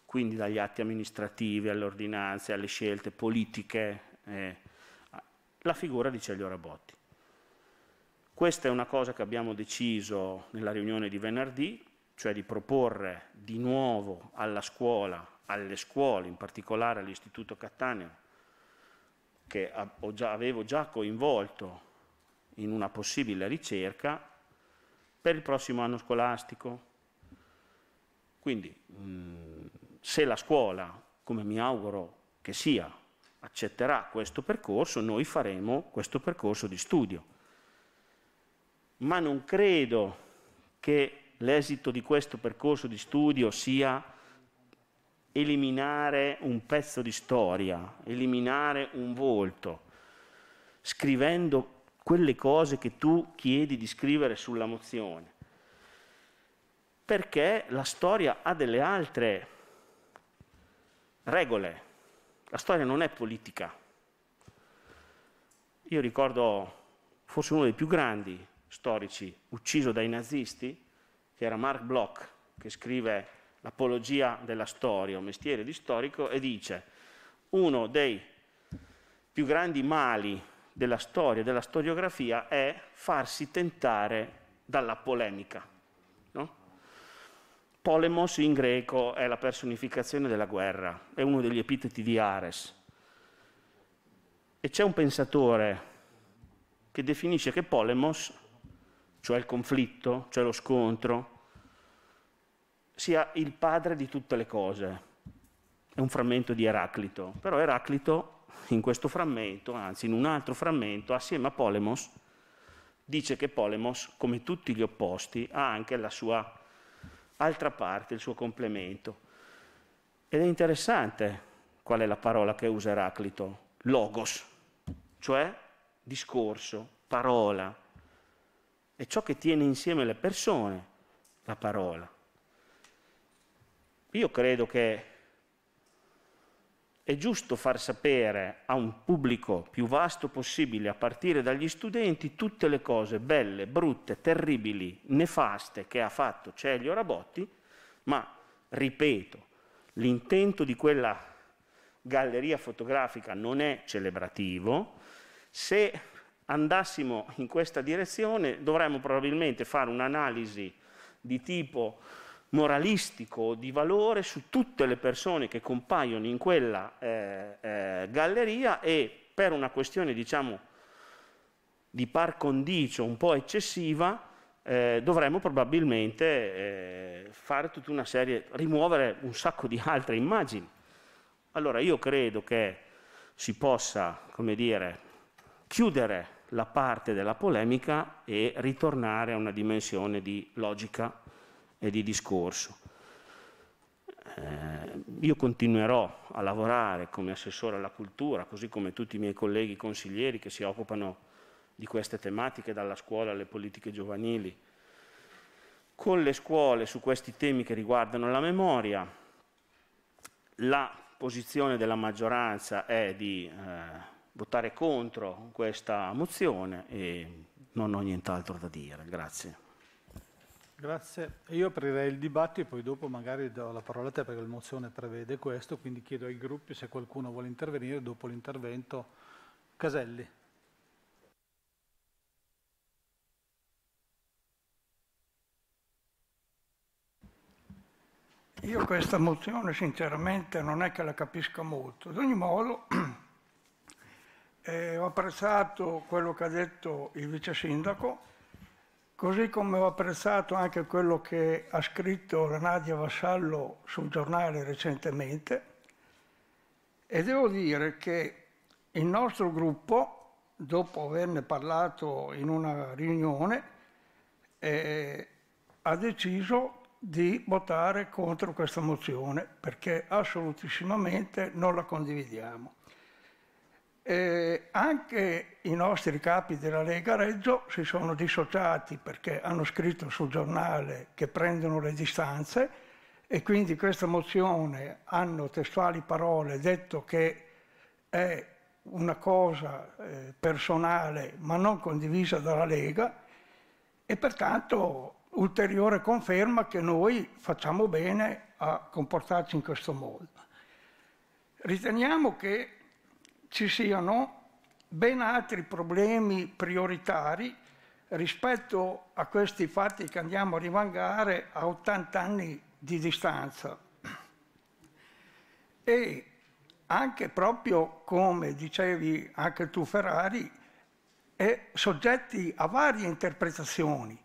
quindi dagli atti amministrativi alle ordinanze, alle scelte politiche, eh, la figura di Celio Rabotti. Questa è una cosa che abbiamo deciso nella riunione di venerdì, cioè di proporre di nuovo alla scuola, alle scuole, in particolare all'Istituto Cattaneo, che già, avevo già coinvolto in una possibile ricerca, per il prossimo anno scolastico. Quindi mm, se la scuola, come mi auguro che sia, accetterà questo percorso, noi faremo questo percorso di studio. Ma non credo che l'esito di questo percorso di studio sia eliminare un pezzo di storia, eliminare un volto, scrivendo quelle cose che tu chiedi di scrivere sulla mozione. Perché la storia ha delle altre regole, la storia non è politica. Io ricordo forse uno dei più grandi storici ucciso dai nazisti, che era Mark Bloch, che scrive l'apologia della storia, un mestiere di storico, e dice uno dei più grandi mali della storia, della storiografia, è farsi tentare dalla polemica. No? Polemos in greco è la personificazione della guerra, è uno degli epiteti di Ares. E c'è un pensatore che definisce che polemos cioè il conflitto, cioè lo scontro, sia il padre di tutte le cose. È un frammento di Eraclito, però Eraclito in questo frammento, anzi in un altro frammento, assieme a Polemos, dice che Polemos, come tutti gli opposti, ha anche la sua altra parte, il suo complemento. Ed è interessante qual è la parola che usa Eraclito, logos, cioè discorso, parola, è ciò che tiene insieme le persone, la parola. Io credo che è giusto far sapere a un pubblico più vasto possibile, a partire dagli studenti, tutte le cose belle, brutte, terribili, nefaste che ha fatto Celio Rabotti, ma, ripeto, l'intento di quella galleria fotografica non è celebrativo. Se andassimo in questa direzione dovremmo probabilmente fare un'analisi di tipo moralistico di valore su tutte le persone che compaiono in quella eh, eh, galleria e per una questione diciamo di par condicio un po' eccessiva eh, dovremmo probabilmente eh, fare tutta una serie, rimuovere un sacco di altre immagini. Allora io credo che si possa, come dire, chiudere la parte della polemica e ritornare a una dimensione di logica e di discorso. Eh, io continuerò a lavorare come assessore alla cultura, così come tutti i miei colleghi consiglieri che si occupano di queste tematiche, dalla scuola alle politiche giovanili, con le scuole su questi temi che riguardano la memoria. La posizione della maggioranza è di eh, votare contro questa mozione e non ho nient'altro da dire. Grazie. Grazie. Io aprirei il dibattito e poi dopo magari do la parola a te perché la mozione prevede questo, quindi chiedo ai gruppi se qualcuno vuole intervenire dopo l'intervento. Caselli. Io questa mozione sinceramente non è che la capisco molto. Ad ogni modo E ho apprezzato quello che ha detto il vice sindaco, così come ho apprezzato anche quello che ha scritto la Nadia Vassallo sul giornale recentemente. E devo dire che il nostro gruppo, dopo averne parlato in una riunione, eh, ha deciso di votare contro questa mozione perché assolutissimamente non la condividiamo. E anche i nostri capi della Lega Reggio si sono dissociati perché hanno scritto sul giornale che prendono le distanze e quindi questa mozione hanno testuali parole detto che è una cosa eh, personale ma non condivisa dalla Lega e pertanto ulteriore conferma che noi facciamo bene a comportarci in questo modo. Riteniamo che ci siano ben altri problemi prioritari rispetto a questi fatti che andiamo a rivangare a 80 anni di distanza. E anche proprio come dicevi anche tu Ferrari, è soggetti a varie interpretazioni.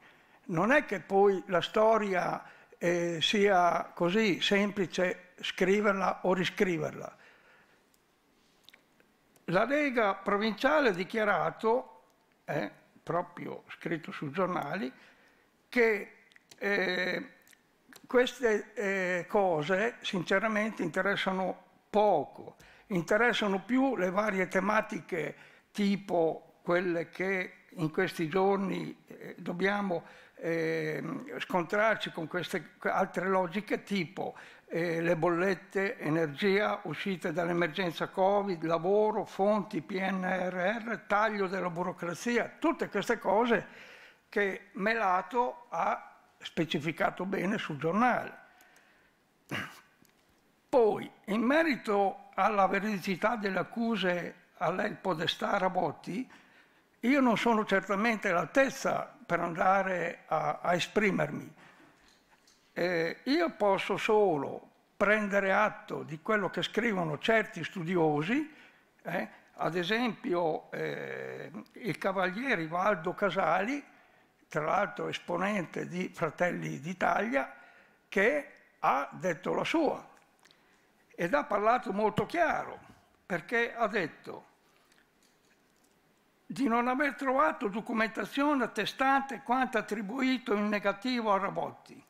Non è che poi la storia eh, sia così semplice scriverla o riscriverla. La Lega provinciale ha dichiarato, eh, proprio scritto sui giornali, che eh, queste eh, cose sinceramente interessano poco, interessano più le varie tematiche tipo quelle che in questi giorni eh, dobbiamo eh, scontrarci con queste altre logiche tipo eh, le bollette, energia, uscite dall'emergenza Covid, lavoro, fonti, PNRR, taglio della burocrazia, tutte queste cose che Melato ha specificato bene sul giornale. Poi, in merito alla veridicità delle accuse a lei Podestà Rabotti, io non sono certamente all'altezza per andare a, a esprimermi eh, io posso solo prendere atto di quello che scrivono certi studiosi, eh, ad esempio eh, il cavaliere Valdo Casali, tra l'altro esponente di Fratelli d'Italia, che ha detto la sua ed ha parlato molto chiaro, perché ha detto di non aver trovato documentazione attestante quanto attribuito in negativo a Rabotti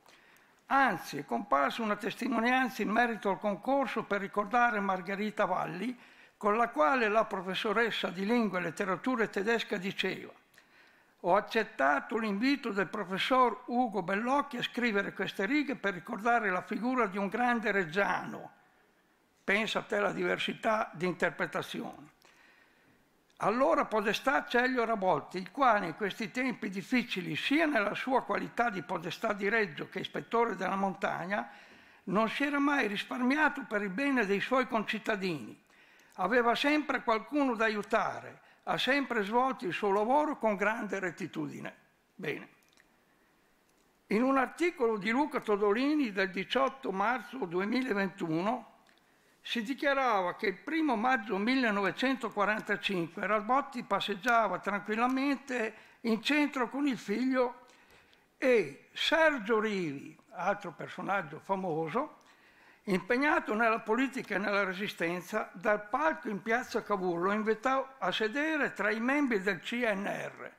Anzi, è comparsa una testimonianza in merito al concorso per ricordare Margherita Valli, con la quale la professoressa di lingua e letteratura tedesca diceva ho accettato l'invito del professor Ugo Bellocchi a scrivere queste righe per ricordare la figura di un grande reggiano. Pensa a te la diversità di interpretazioni allora Podestà Celio Rabolti, il quale in questi tempi difficili, sia nella sua qualità di Podestà di Reggio che ispettore della montagna, non si era mai risparmiato per il bene dei suoi concittadini. Aveva sempre qualcuno da aiutare, ha sempre svolto il suo lavoro con grande rettitudine. Bene. In un articolo di Luca Todolini del 18 marzo 2021, si dichiarava che il primo maggio 1945 Ralbotti passeggiava tranquillamente in centro con il figlio e Sergio Rivi, altro personaggio famoso, impegnato nella politica e nella resistenza, dal palco in piazza Cavour lo invitò a sedere tra i membri del CNR.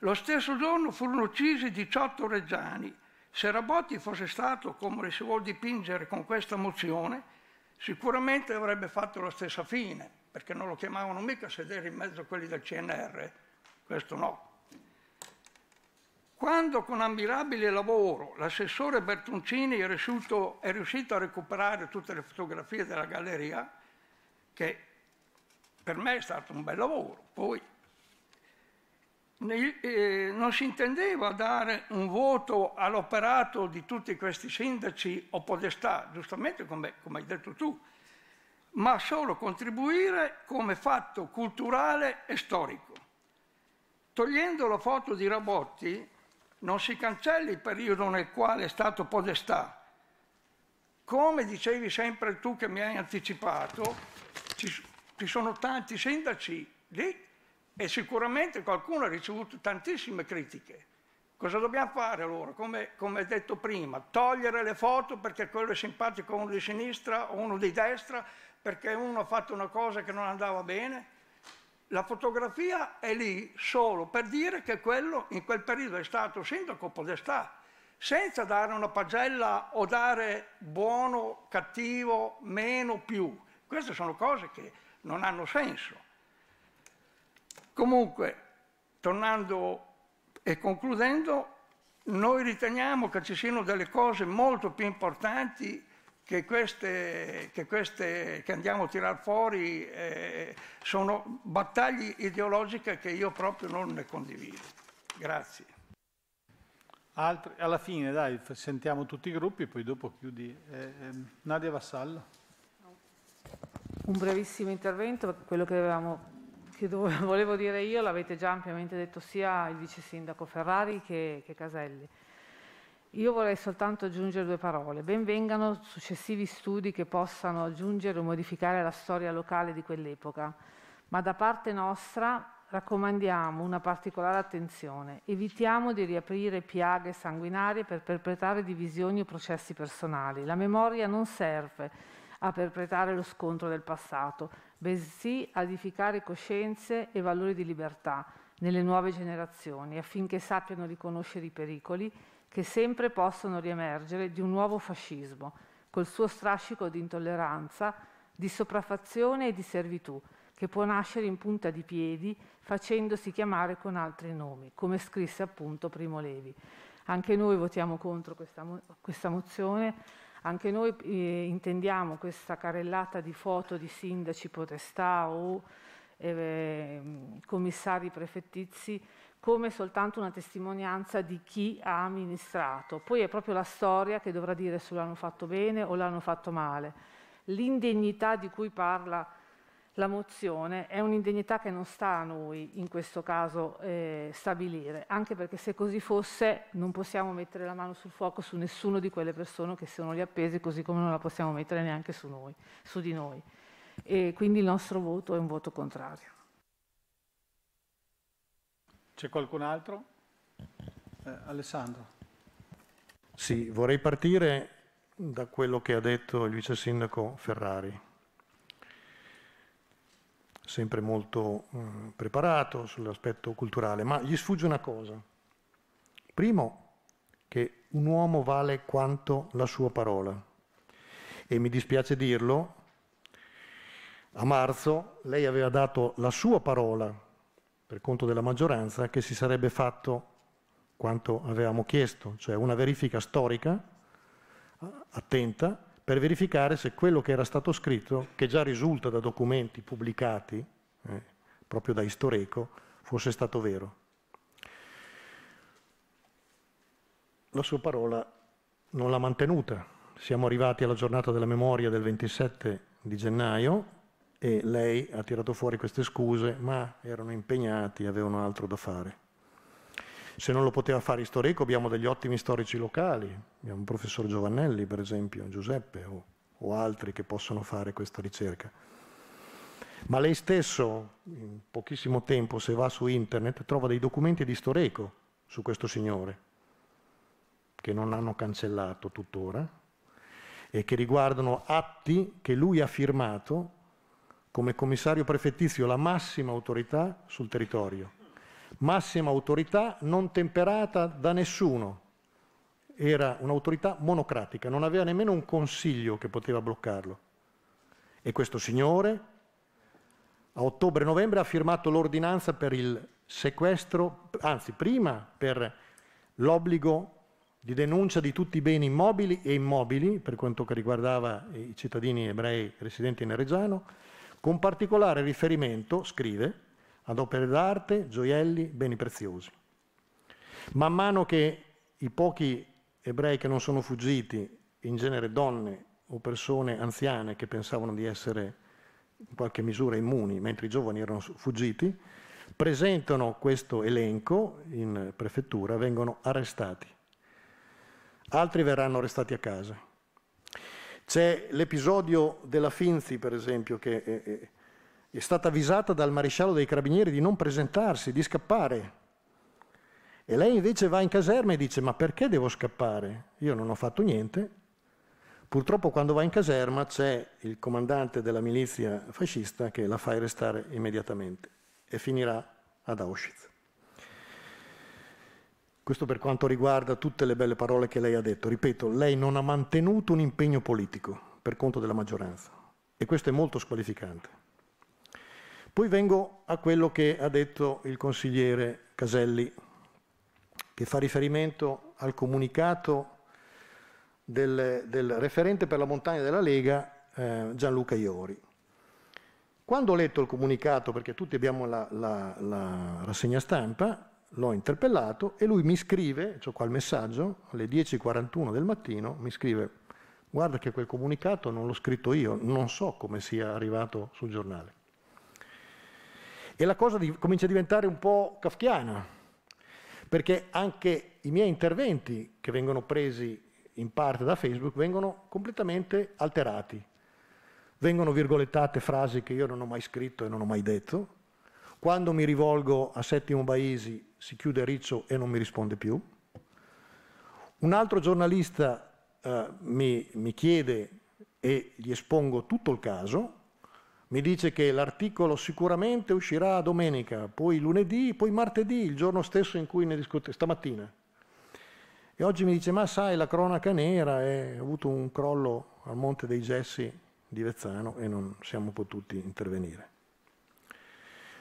Lo stesso giorno furono uccisi 18 reggiani. Se Rabotti fosse stato, come si vuol dipingere con questa mozione, Sicuramente avrebbe fatto la stessa fine, perché non lo chiamavano mica a sedere in mezzo a quelli del CNR, questo no. Quando con ammirabile lavoro l'assessore Bertoncini è riuscito, è riuscito a recuperare tutte le fotografie della galleria, che per me è stato un bel lavoro, poi eh, non si intendeva dare un voto all'operato di tutti questi sindaci o podestà, giustamente come, come hai detto tu, ma solo contribuire come fatto culturale e storico. Togliendo la foto di Rabotti non si cancella il periodo nel quale è stato podestà. Come dicevi sempre tu che mi hai anticipato, ci, ci sono tanti sindaci lì e sicuramente qualcuno ha ricevuto tantissime critiche. Cosa dobbiamo fare allora? Come, come detto prima, togliere le foto perché quello è simpatico uno di sinistra o uno di destra, perché uno ha fatto una cosa che non andava bene. La fotografia è lì solo per dire che quello in quel periodo è stato sindaco podestà, senza dare una pagella o dare buono, cattivo, meno, più. Queste sono cose che non hanno senso. Comunque, tornando e concludendo, noi riteniamo che ci siano delle cose molto più importanti che queste che, queste, che andiamo a tirar fuori eh, sono battaglie ideologiche che io proprio non ne condivido. Grazie. Altri, alla fine, dai, sentiamo tutti i gruppi, poi dopo chiudi. Eh, eh, Nadia Vassallo. Un brevissimo intervento, quello che avevamo che volevo dire io l'avete già ampiamente detto sia il vice sindaco Ferrari che, che Caselli. Io vorrei soltanto aggiungere due parole. Benvengano successivi studi che possano aggiungere o modificare la storia locale di quell'epoca, ma da parte nostra raccomandiamo una particolare attenzione. Evitiamo di riaprire piaghe sanguinarie per perpetrare divisioni o processi personali. La memoria non serve a perpetrare lo scontro del passato, bensì ad edificare coscienze e valori di libertà nelle nuove generazioni affinché sappiano riconoscere i pericoli che sempre possono riemergere di un nuovo fascismo, col suo strascico di intolleranza, di sopraffazione e di servitù, che può nascere in punta di piedi facendosi chiamare con altri nomi, come scrisse appunto Primo Levi. Anche noi votiamo contro questa, mo questa mozione anche noi eh, intendiamo questa carellata di foto di sindaci, potestà o eh, commissari prefettizi come soltanto una testimonianza di chi ha amministrato. Poi è proprio la storia che dovrà dire se l'hanno fatto bene o l'hanno fatto male. L'indegnità di cui parla la mozione, è un'indegnità che non sta a noi in questo caso eh, stabilire, anche perché se così fosse non possiamo mettere la mano sul fuoco su nessuno di quelle persone che sono lì appese, così come non la possiamo mettere neanche su, noi, su di noi. E quindi il nostro voto è un voto contrario. C'è qualcun altro? Eh, Alessandro. Sì, vorrei partire da quello che ha detto il vice sindaco Ferrari sempre molto mh, eh, preparato sull'aspetto culturale, ma gli sfugge una cosa. Primo, che un uomo vale quanto la sua parola. E mi dispiace dirlo, a marzo lei aveva dato la sua parola, per conto della maggioranza, che si sarebbe fatto quanto avevamo chiesto, cioè una verifica storica attenta per verificare se quello che era stato scritto, che già risulta da documenti pubblicati, eh, proprio da Istoreco, fosse stato vero. La sua parola non l'ha mantenuta. Siamo arrivati alla giornata della memoria del 27 di gennaio e lei ha tirato fuori queste scuse, ma erano impegnati, avevano altro da fare. Se non lo poteva fare Istorico abbiamo degli ottimi storici locali, abbiamo il professor Giovannelli per esempio, Giuseppe o, o altri che possono fare questa ricerca. Ma lei stesso, in pochissimo tempo, se va su internet, trova dei documenti di Storeco su questo signore, che non hanno cancellato tuttora, e che riguardano atti che lui ha firmato come commissario prefettizio, la massima autorità sul territorio massima autorità non temperata da nessuno. Era un'autorità monocratica, non aveva nemmeno un consiglio che poteva bloccarlo. E questo signore a ottobre-novembre ha firmato l'ordinanza per il sequestro, anzi prima per l'obbligo di denuncia di tutti i beni mobili e immobili per quanto riguardava i cittadini ebrei residenti in Reggiano, con particolare riferimento, scrive, ad opere d'arte, gioielli, beni preziosi. Man mano che i pochi ebrei che non sono fuggiti, in genere donne o persone anziane che pensavano di essere in qualche misura immuni, mentre i giovani erano fuggiti, presentano questo elenco in prefettura, vengono arrestati. Altri verranno arrestati a casa. C'è l'episodio della Finzi, per esempio, che eh, eh, è stata avvisata dal maresciallo dei carabinieri di non presentarsi, di scappare. E lei invece va in caserma e dice, ma perché devo scappare? Io non ho fatto niente. Purtroppo quando va in caserma c'è il comandante della milizia fascista che la fa arrestare immediatamente e finirà ad Auschwitz. Questo per quanto riguarda tutte le belle parole che lei ha detto. Ripeto, lei non ha mantenuto un impegno politico per conto della maggioranza e questo è molto squalificante. Poi vengo a quello che ha detto il consigliere Caselli, che fa riferimento al comunicato del, del referente per la montagna della Lega, eh, Gianluca Iori. Quando ho letto il comunicato, perché tutti abbiamo la, la, la rassegna stampa, l'ho interpellato e lui mi scrive, ho cioè qua il messaggio, alle 10.41 del mattino, mi scrive guarda che quel comunicato non l'ho scritto io, non so come sia arrivato sul giornale. E la cosa di, comincia a diventare un po' kafkiana, perché anche i miei interventi che vengono presi in parte da Facebook vengono completamente alterati. Vengono virgolettate frasi che io non ho mai scritto e non ho mai detto. Quando mi rivolgo a Settimo Baisi si chiude riccio e non mi risponde più. Un altro giornalista eh, mi, mi chiede e gli espongo tutto il caso mi dice che l'articolo sicuramente uscirà domenica, poi lunedì, poi martedì, il giorno stesso in cui ne discute, stamattina. E oggi mi dice, ma sai, la cronaca nera, è... Eh, avuto un crollo al Monte dei Gessi di Vezzano e non siamo potuti intervenire.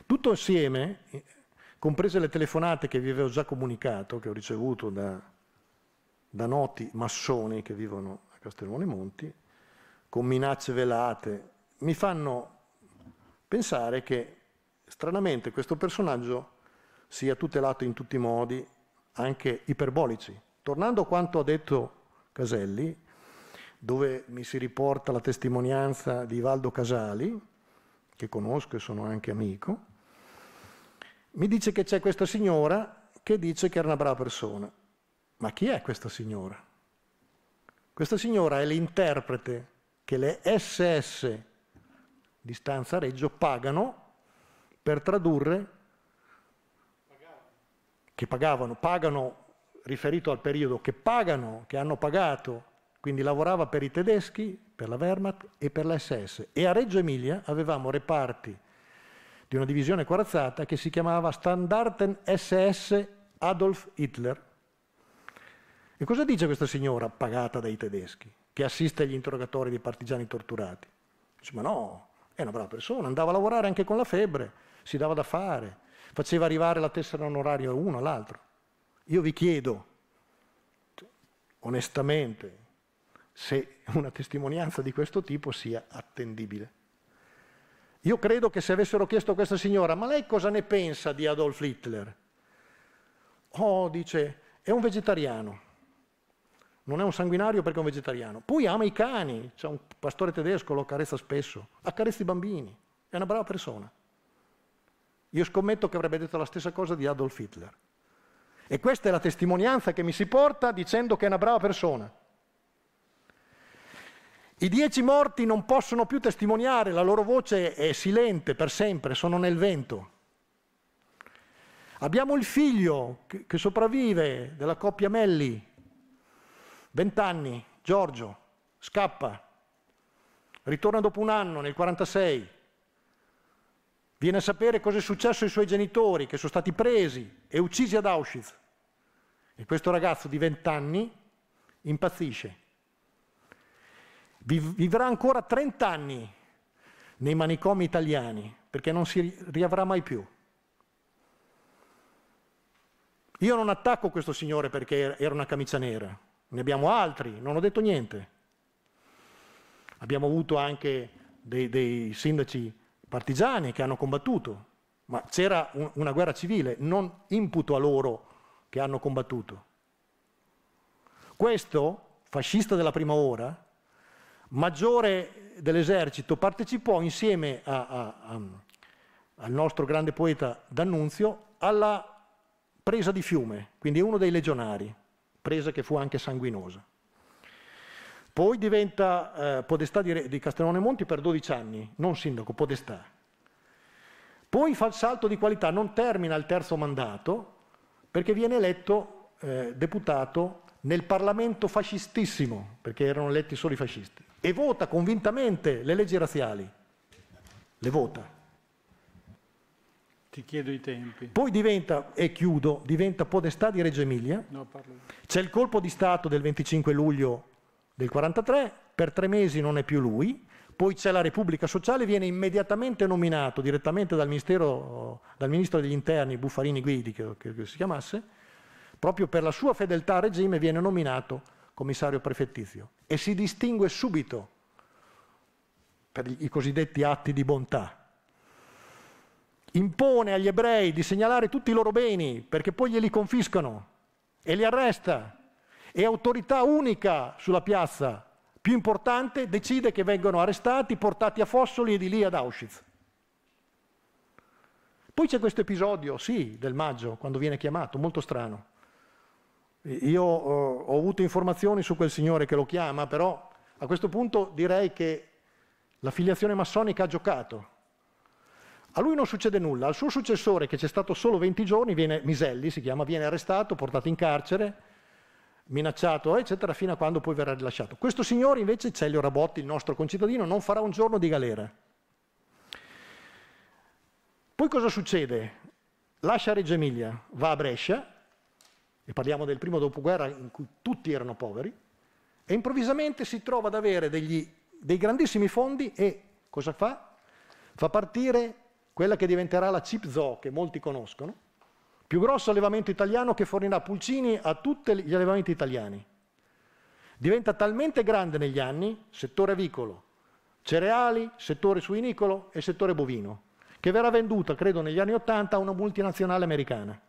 Tutto assieme, eh, comprese le telefonate che vi avevo già comunicato, che ho ricevuto da, da noti massoni che vivono a Castelmone Monti, con minacce velate, mi fanno pensare che stranamente questo personaggio sia tutelato in tutti i modi, anche iperbolici. Tornando a quanto ha detto Caselli, dove mi si riporta la testimonianza di Valdo Casali, che conosco e sono anche amico, mi dice che c'è questa signora che dice che era una brava persona. Ma chi è questa signora? Questa signora è l'interprete che le SS di Stanza Reggio pagano per tradurre, che pagavano, pagano riferito al periodo, che pagano, che hanno pagato, quindi lavorava per i tedeschi, per la Wehrmacht e per la SS. E a Reggio Emilia avevamo reparti di una divisione corazzata che si chiamava Standarten SS Adolf Hitler. E cosa dice questa signora pagata dai tedeschi, che assiste agli interrogatori dei partigiani torturati? Dice, ma no, è una brava persona, andava a lavorare anche con la febbre, si dava da fare, faceva arrivare la tessera onoraria uno all'altro. Io vi chiedo, onestamente, se una testimonianza di questo tipo sia attendibile. Io credo che se avessero chiesto a questa signora, ma lei cosa ne pensa di Adolf Hitler? Oh, dice, è un vegetariano. Non è un sanguinario perché è un vegetariano. Poi ama i cani, c'è un pastore tedesco lo accarezza spesso, accarezza i bambini, è una brava persona. Io scommetto che avrebbe detto la stessa cosa di Adolf Hitler. E questa è la testimonianza che mi si porta dicendo che è una brava persona. I dieci morti non possono più testimoniare, la loro voce è silente per sempre, sono nel vento. Abbiamo il figlio che sopravvive della coppia Melli, vent'anni, Giorgio, scappa, ritorna dopo un anno, nel 1946, viene a sapere cosa è successo ai suoi genitori, che sono stati presi e uccisi ad Auschwitz. E questo ragazzo di 20 anni impazzisce. Vivrà ancora 30 anni nei manicomi italiani, perché non si riavrà mai più. Io non attacco questo signore perché era una camicia nera, ne abbiamo altri, non ho detto niente. Abbiamo avuto anche dei, dei sindaci partigiani che hanno combattuto, ma c'era un, una guerra civile, non imputo a loro che hanno combattuto. Questo, fascista della prima ora, maggiore dell'esercito, partecipò insieme a, a, a, al nostro grande poeta D'Annunzio alla presa di Fiume, quindi uno dei legionari, presa che fu anche sanguinosa. Poi diventa eh, podestà di, di Castellone Monti per 12 anni, non sindaco, podestà. Poi fa il salto di qualità, non termina il terzo mandato perché viene eletto eh, deputato nel Parlamento fascistissimo, perché erano eletti solo i fascisti, e vota convintamente le leggi razziali. Le vota. Ti chiedo i tempi. Poi diventa, e chiudo, diventa podestà di Reggio Emilia. No, C'è il colpo di Stato del 25 luglio del 43, per tre mesi non è più lui, poi c'è la Repubblica Sociale, viene immediatamente nominato direttamente dal, dal Ministro degli Interni, Buffarini Guidi, che, che, che si chiamasse, proprio per la sua fedeltà al regime viene nominato commissario prefettizio e si distingue subito per i cosiddetti atti di bontà. Impone agli ebrei di segnalare tutti i loro beni perché poi glieli confiscano e li arresta e autorità unica sulla piazza più importante decide che vengono arrestati, portati a Fossoli e di lì ad Auschwitz. Poi c'è questo episodio, sì, del maggio, quando viene chiamato, molto strano. Io ho, eh, ho avuto informazioni su quel signore che lo chiama, però a questo punto direi che la filiazione massonica ha giocato. A lui non succede nulla, al suo successore, che c'è stato solo 20 giorni, viene, Miselli si chiama, viene arrestato, portato in carcere, minacciato, eccetera, fino a quando poi verrà rilasciato. Questo signore invece, Celio Rabotti, il nostro concittadino, non farà un giorno di galera. Poi cosa succede? Lascia Reggio Emilia, va a Brescia, e parliamo del primo dopoguerra in cui tutti erano poveri, e improvvisamente si trova ad avere degli, dei grandissimi fondi e cosa fa? Fa partire quella che diventerà la Chip Zoo, che molti conoscono, più grosso allevamento italiano che fornirà pulcini a tutti gli allevamenti italiani. Diventa talmente grande negli anni, settore avicolo, cereali, settore suinicolo e settore bovino, che verrà venduta, credo, negli anni Ottanta a una multinazionale americana.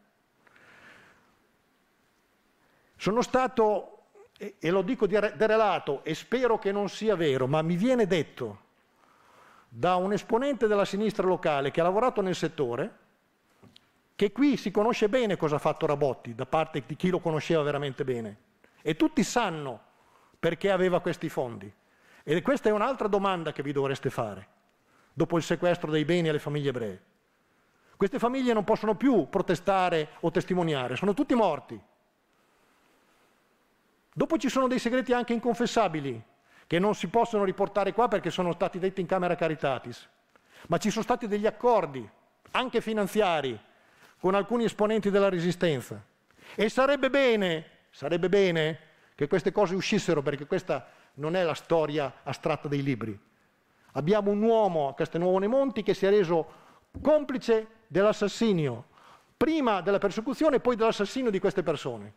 Sono stato, e lo dico derelato, e spero che non sia vero, ma mi viene detto da un esponente della sinistra locale che ha lavorato nel settore, che qui si conosce bene cosa ha fatto Rabotti da parte di chi lo conosceva veramente bene. E tutti sanno perché aveva questi fondi. E questa è un'altra domanda che vi dovreste fare dopo il sequestro dei beni alle famiglie ebree. Queste famiglie non possono più protestare o testimoniare, sono tutti morti. Dopo ci sono dei segreti anche inconfessabili, che non si possono riportare qua perché sono stati detti in Camera Caritatis, ma ci sono stati degli accordi, anche finanziari, con alcuni esponenti della resistenza. E sarebbe bene, sarebbe bene che queste cose uscissero, perché questa non è la storia astratta dei libri. Abbiamo un uomo a Castelnuovo nei Monti che si è reso complice dell'assassinio, prima della persecuzione e poi dell'assassinio di queste persone.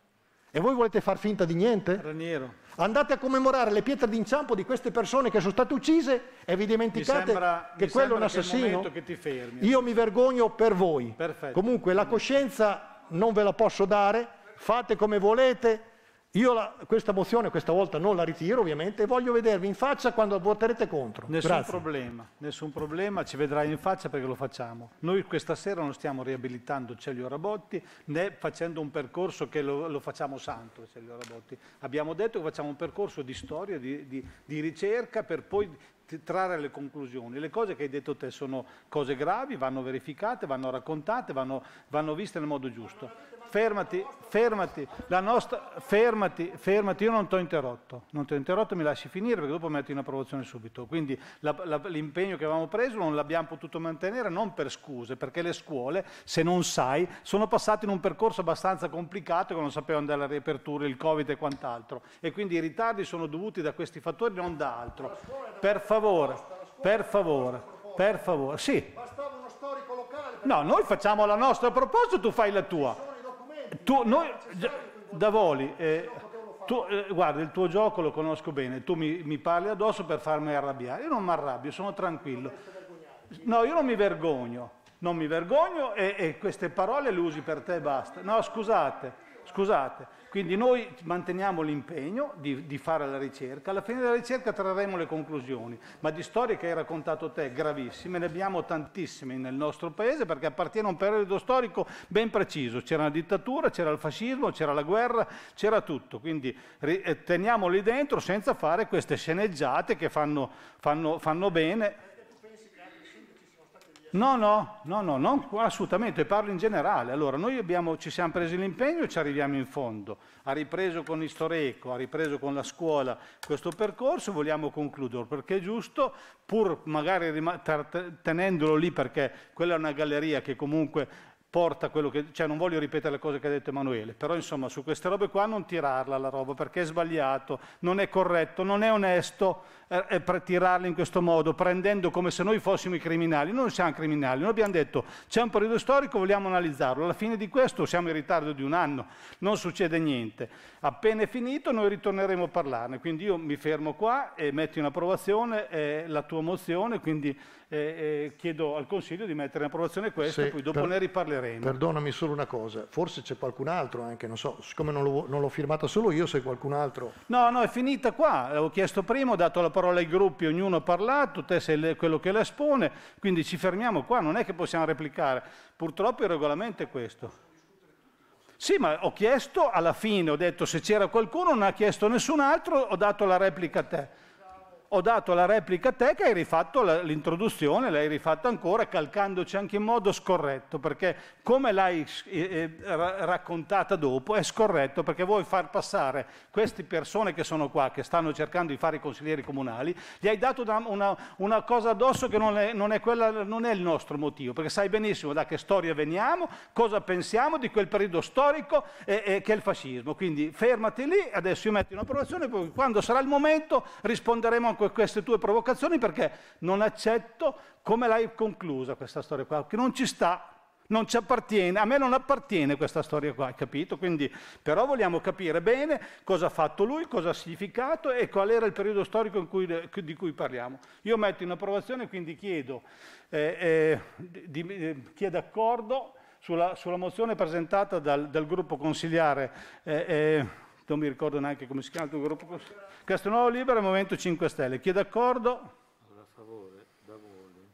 E voi volete far finta di niente? Raniero. Andate a commemorare le pietre d'inciampo di queste persone che sono state uccise e vi dimenticate sembra, che quello è un assassino. È fermi, Io mi vergogno per voi. Perfetto. Comunque la coscienza non ve la posso dare, fate come volete, io la, questa mozione questa volta non la ritiro ovviamente e voglio vedervi in faccia quando voterete contro. Nessun Grazie. problema, nessun problema, ci vedrai in faccia perché lo facciamo. Noi questa sera non stiamo riabilitando Celio Rabotti né facendo un percorso che lo, lo facciamo santo Celio Rabotti. Abbiamo detto che facciamo un percorso di storia, di, di, di ricerca per poi trarre le conclusioni. Le cose che hai detto te sono cose gravi, vanno verificate, vanno raccontate, vanno, vanno viste nel modo giusto fermati, fermati, nostra, fermati, fermati, io non ti ho interrotto, non ti ho interrotto, mi lasci finire perché dopo metti una promozione subito. Quindi la, la, l'impegno che avevamo preso non l'abbiamo potuto mantenere non per scuse, perché le scuole, se non sai, sono passate in un percorso abbastanza complicato che non sapevano della riapertura, il Covid e quant'altro. E quindi i ritardi sono dovuti da questi fattori, non da altro. Per favore, per favore, per favore, sì. No, noi facciamo la nostra proposta, tu fai la tua tu, noi, Davoli, eh, tu, eh, guarda, il tuo gioco lo conosco bene, tu mi, mi parli addosso per farmi arrabbiare. Io non mi arrabbio, sono tranquillo. No, io non mi vergogno, non mi vergogno e, e queste parole le usi per te e basta. No, scusate, scusate. Quindi noi manteniamo l'impegno di, di, fare la ricerca, alla fine della ricerca trarremo le conclusioni, ma di storie che hai raccontato te, gravissime, ne abbiamo tantissime nel nostro paese perché appartiene a un periodo storico ben preciso, c'era la dittatura, c'era il fascismo, c'era la guerra, c'era tutto, quindi eh, teniamoli dentro senza fare queste sceneggiate che fanno, fanno, fanno bene No, no, no, no, non, assolutamente, parlo in generale. Allora, noi abbiamo, ci siamo presi l'impegno e ci arriviamo in fondo. Ha ripreso con Istoreco, ha ripreso con la scuola questo percorso, vogliamo concluderlo perché è giusto, pur magari tenendolo lì perché quella è una galleria che comunque porta quello che... cioè non voglio ripetere le cose che ha detto Emanuele, però insomma su queste robe qua non tirarla la roba perché è sbagliato, non è corretto, non è onesto eh, eh tirarle in questo modo, prendendo come se noi fossimo i criminali. Noi non siamo criminali, noi abbiamo detto c'è un periodo storico, vogliamo analizzarlo. Alla fine di questo siamo in ritardo di un anno, non succede niente. Appena è finito noi ritorneremo a parlarne, quindi io mi fermo qua e metto in approvazione eh, la tua mozione, quindi eh, eh, chiedo al Consiglio di mettere in approvazione questa, e poi dopo per, ne riparleremo. Perdonami solo una cosa, forse c'è qualcun altro anche, non so, siccome non l'ho, non l'ho firmata solo io, se qualcun altro... No, no, è finita qua, l'avevo chiesto prima, ho dato la parola parola ai gruppi, ognuno ha parlato, te sei quello che la espone, quindi ci fermiamo qua, non è che possiamo replicare. Purtroppo il regolamento è questo. Sì, ma ho chiesto alla fine, ho detto se c'era qualcuno, non ha chiesto nessun altro, ho dato la replica a te ho dato la replica a te che hai rifatto l'introduzione, l'hai rifatta ancora, calcandoci anche in modo scorretto, perché come l'hai raccontata dopo è scorretto, perché vuoi far passare queste persone che sono qua, che stanno cercando di fare i consiglieri comunali, gli hai dato una, una, cosa addosso che non è, non, è quella, non è, il nostro motivo, perché sai benissimo da che storia veniamo, cosa pensiamo di quel periodo storico eh, eh, che è il fascismo. Quindi fermati lì, adesso io metto in approvazione, poi quando sarà il momento risponderemo ancora fianco queste tue provocazioni perché non accetto come l'hai conclusa questa storia qua, che non ci sta, non ci appartiene, a me non appartiene questa storia qua, capito? Quindi, però vogliamo capire bene cosa ha fatto lui, cosa ha significato e qual era il periodo storico cui, di cui parliamo. Io metto in approvazione, quindi chiedo eh, eh, di, eh, chi è d'accordo sulla, sulla, mozione presentata dal, dal gruppo consigliare. Eh, eh, non mi ricordo neanche come si chiama il gruppo. Castelnuovo Libera, Movimento 5 Stelle. Chi è d'accordo? Allora, favore, Davoli.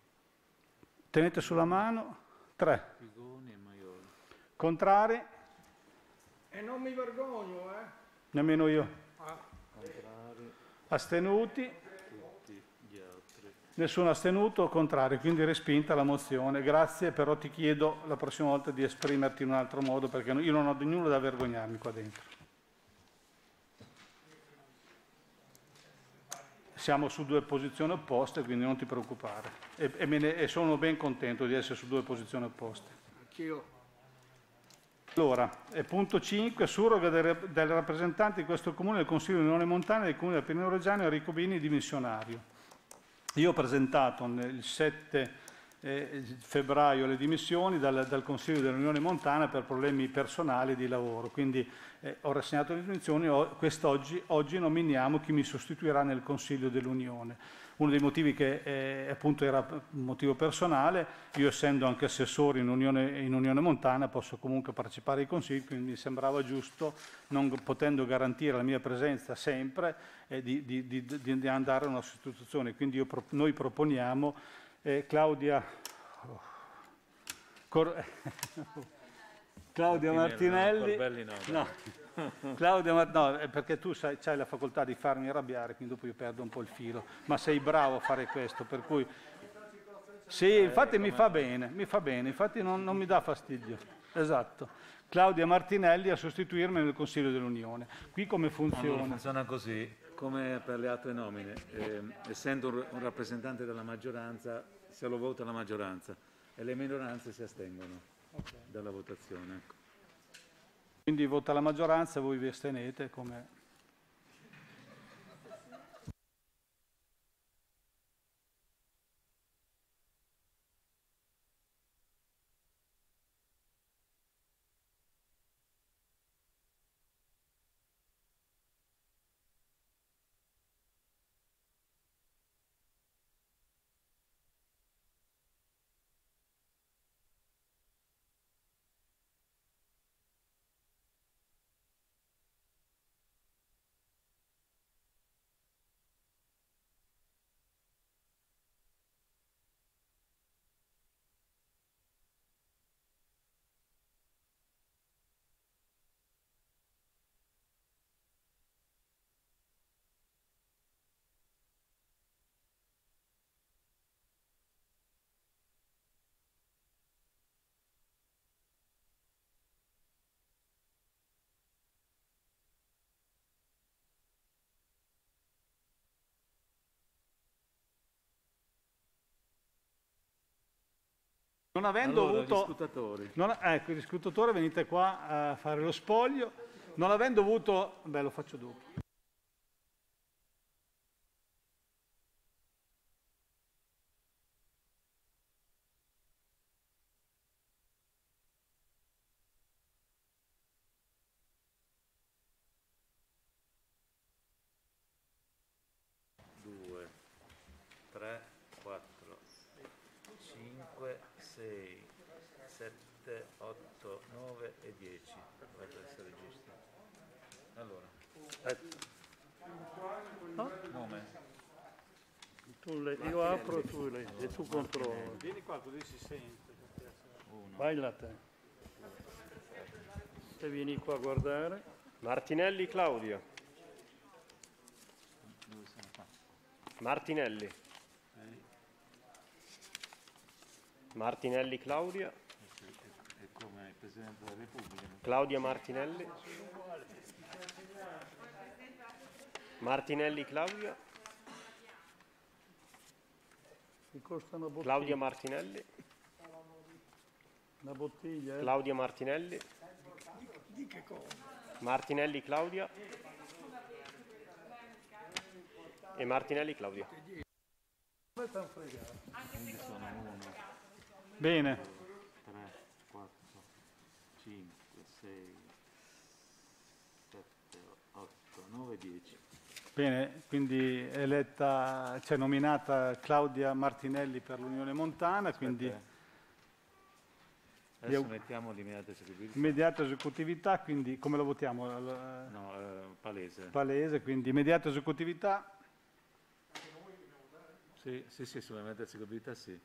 Tenete sulla mano. 3. Contrari? E non mi vergogno, eh? Nemmeno io. Ah. Astenuti? Nessuno astenuto o contrario, quindi respinta la mozione. Grazie, però ti chiedo la prossima volta di esprimerti in un altro modo perché io non ho di nulla da vergognarmi qua dentro. siamo su due posizioni opposte, quindi non ti preoccupare. E, e, ne, e sono ben contento di essere su due posizioni opposte. Anch'io. Allora, punto 5, surroga del, del, rappresentante di questo comune del Consiglio di Unione Montana e del comune del Pineoreggiano Enrico Bini, dimissionario. Io ho presentato nel 7 eh, febbraio le dimissioni dal, dal Consiglio dell'Unione Montana per problemi personali di lavoro. Quindi eh, ho rassegnato le dimissioni, quest'oggi oggi nominiamo chi mi sostituirà nel Consiglio dell'Unione. Uno dei motivi che eh, appunto era un motivo personale, io essendo anche assessore in Unione, in Unione Montana posso comunque partecipare ai consigli, quindi mi sembrava giusto, non potendo garantire la mia presenza sempre, eh, di, di, di, di, andare a una sostituzione. Quindi io, noi proponiamo eh, Claudia, oh, Cor... Claudia Martinelli. Martinelli no, no. Claudia Mar... no, eh, perché tu sai, hai la facoltà di farmi arrabbiare, quindi dopo io perdo un po' il filo, ma sei bravo a fare questo, per cui... Sì, eh, infatti mi fa bene, mi fa bene, infatti non, non mi dà fastidio. Esatto. Claudia Martinelli a sostituirmi nel Consiglio dell'Unione. Qui come funziona? Allora, funziona così, come per le altre nomine. Eh, essendo un rappresentante della maggioranza se lo vota la maggioranza e le minoranze si astengono okay. dalla votazione. Quindi vota la maggioranza e voi vi astenete come Non avendo allora, avuto... Non, ecco, il discutatore venite qua a fare lo spoglio. Non avendo avuto... Beh, lo faccio dopo. 9 e 10 dovrebbe essere giusto. Allora. No? Eh. Ah, Nome. Tu le, io apro tu le, allora, e tu controlli. Vieni qua così si sente. Uno. Vai là te. E vieni qua a guardare. Martinelli Claudio. Martinelli. Martinelli Claudia. Presidente della Repubblica. Claudia Martinelli. Martinelli Claudia. Claudia Martinelli. Una bottiglia. Eh? Claudia Martinelli. Di che cosa? Martinelli Claudia. E Martinelli Claudia. Bene. 9, 10. Bene, quindi è eletta, cioè nominata Claudia Martinelli per l'Unione Montana, quindi... Eh. Adesso mettiamo l'immediata esecutività. Immediata esecutività, quindi come lo votiamo? No, eh, palese. Palese, quindi immediata esecutività. Sì, sì, sì, sull'immediata esecutività sì.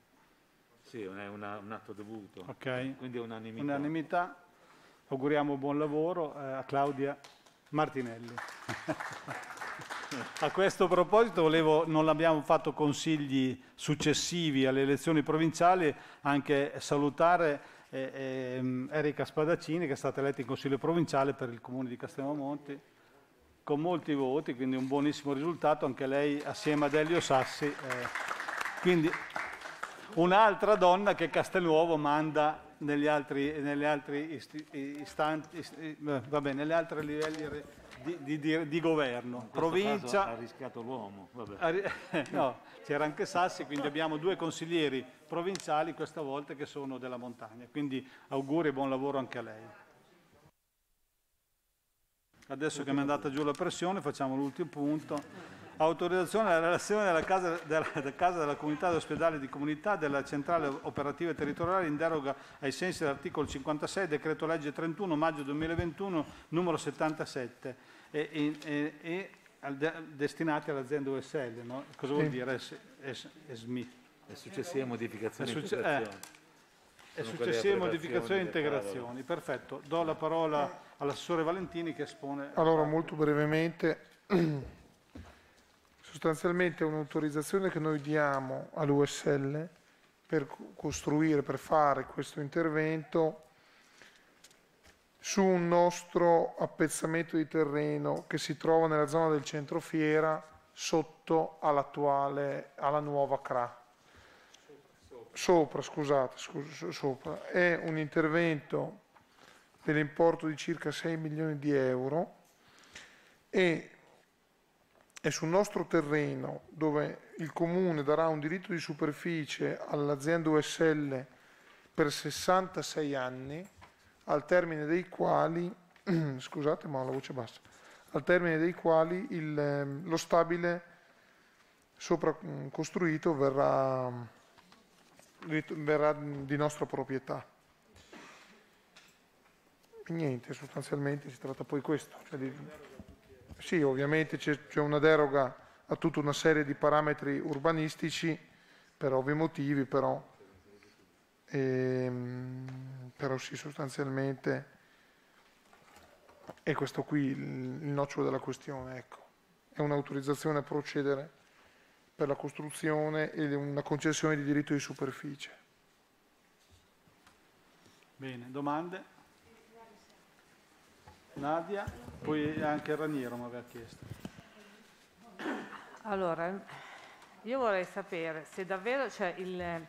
Sì, è una, un atto dovuto. Ok. Quindi è unanimità. Unanimità. Auguriamo buon lavoro eh, a Claudia. Martinelli. A questo proposito volevo, non abbiamo fatto consigli successivi alle elezioni provinciali, anche salutare eh, eh, Erika Spadaccini che è stata eletta in consiglio provinciale per il comune di Castelmonti con molti voti, quindi un buonissimo risultato anche lei assieme ad Elio Sassi. Eh, quindi un'altra donna che Castelnuovo manda negli altri, negli altri isti, istanti, isti, vabbè, nelle altre livelli di, di, di governo. Provincia. ha rischiato l'uomo. No, c'era anche Sassi, quindi abbiamo due consiglieri provinciali questa volta che sono della montagna. Quindi auguri e buon lavoro anche a lei. Adesso che mi è andata giù la pressione facciamo l'ultimo punto autorizzazione alla relazione della casa della, della, casa della comunità dell'ospedale di comunità della centrale operativa territoriale in deroga ai sensi dell'articolo 56 decreto legge 31 maggio 2021 numero 77 e, e, e, de, destinati all'azienda USL. No? Cosa vuol sì. dire es, es, SMI? E successive modificazioni e succe Eh, e successive modificazioni e integrazioni. Perfetto. Do la parola eh. all'assessore Valentini che espone. Allora, molto brevemente. sostanzialmente è un'autorizzazione che noi diamo all'USL per costruire, per fare questo intervento su un nostro appezzamento di terreno che si trova nella zona del centro fiera sotto all'attuale, alla nuova CRA. Sopra, scusate, scusa, sopra. È un intervento dell'importo di circa 6 milioni di euro e è sul nostro terreno dove il comune darà un diritto di superficie all'azienda USL per 66 anni, al termine dei quali, scusate ma ho la voce bassa, al termine dei quali il, ehm, lo stabile sopra mm, costruito verrà, verrà di nostra proprietà. niente, sostanzialmente si tratta poi di questo. Cioè di, sì, ovviamente c'è una deroga a tutta una serie di parametri urbanistici per ovvi motivi, però, e, ehm, però sì, sostanzialmente è questo qui il nocciolo della questione, ecco. È un'autorizzazione a procedere per la costruzione ed una concessione di diritto di superficie. Bene, domande? Nadia, poi anche Raniero mi aveva chiesto. Allora, io vorrei sapere se davvero c'è cioè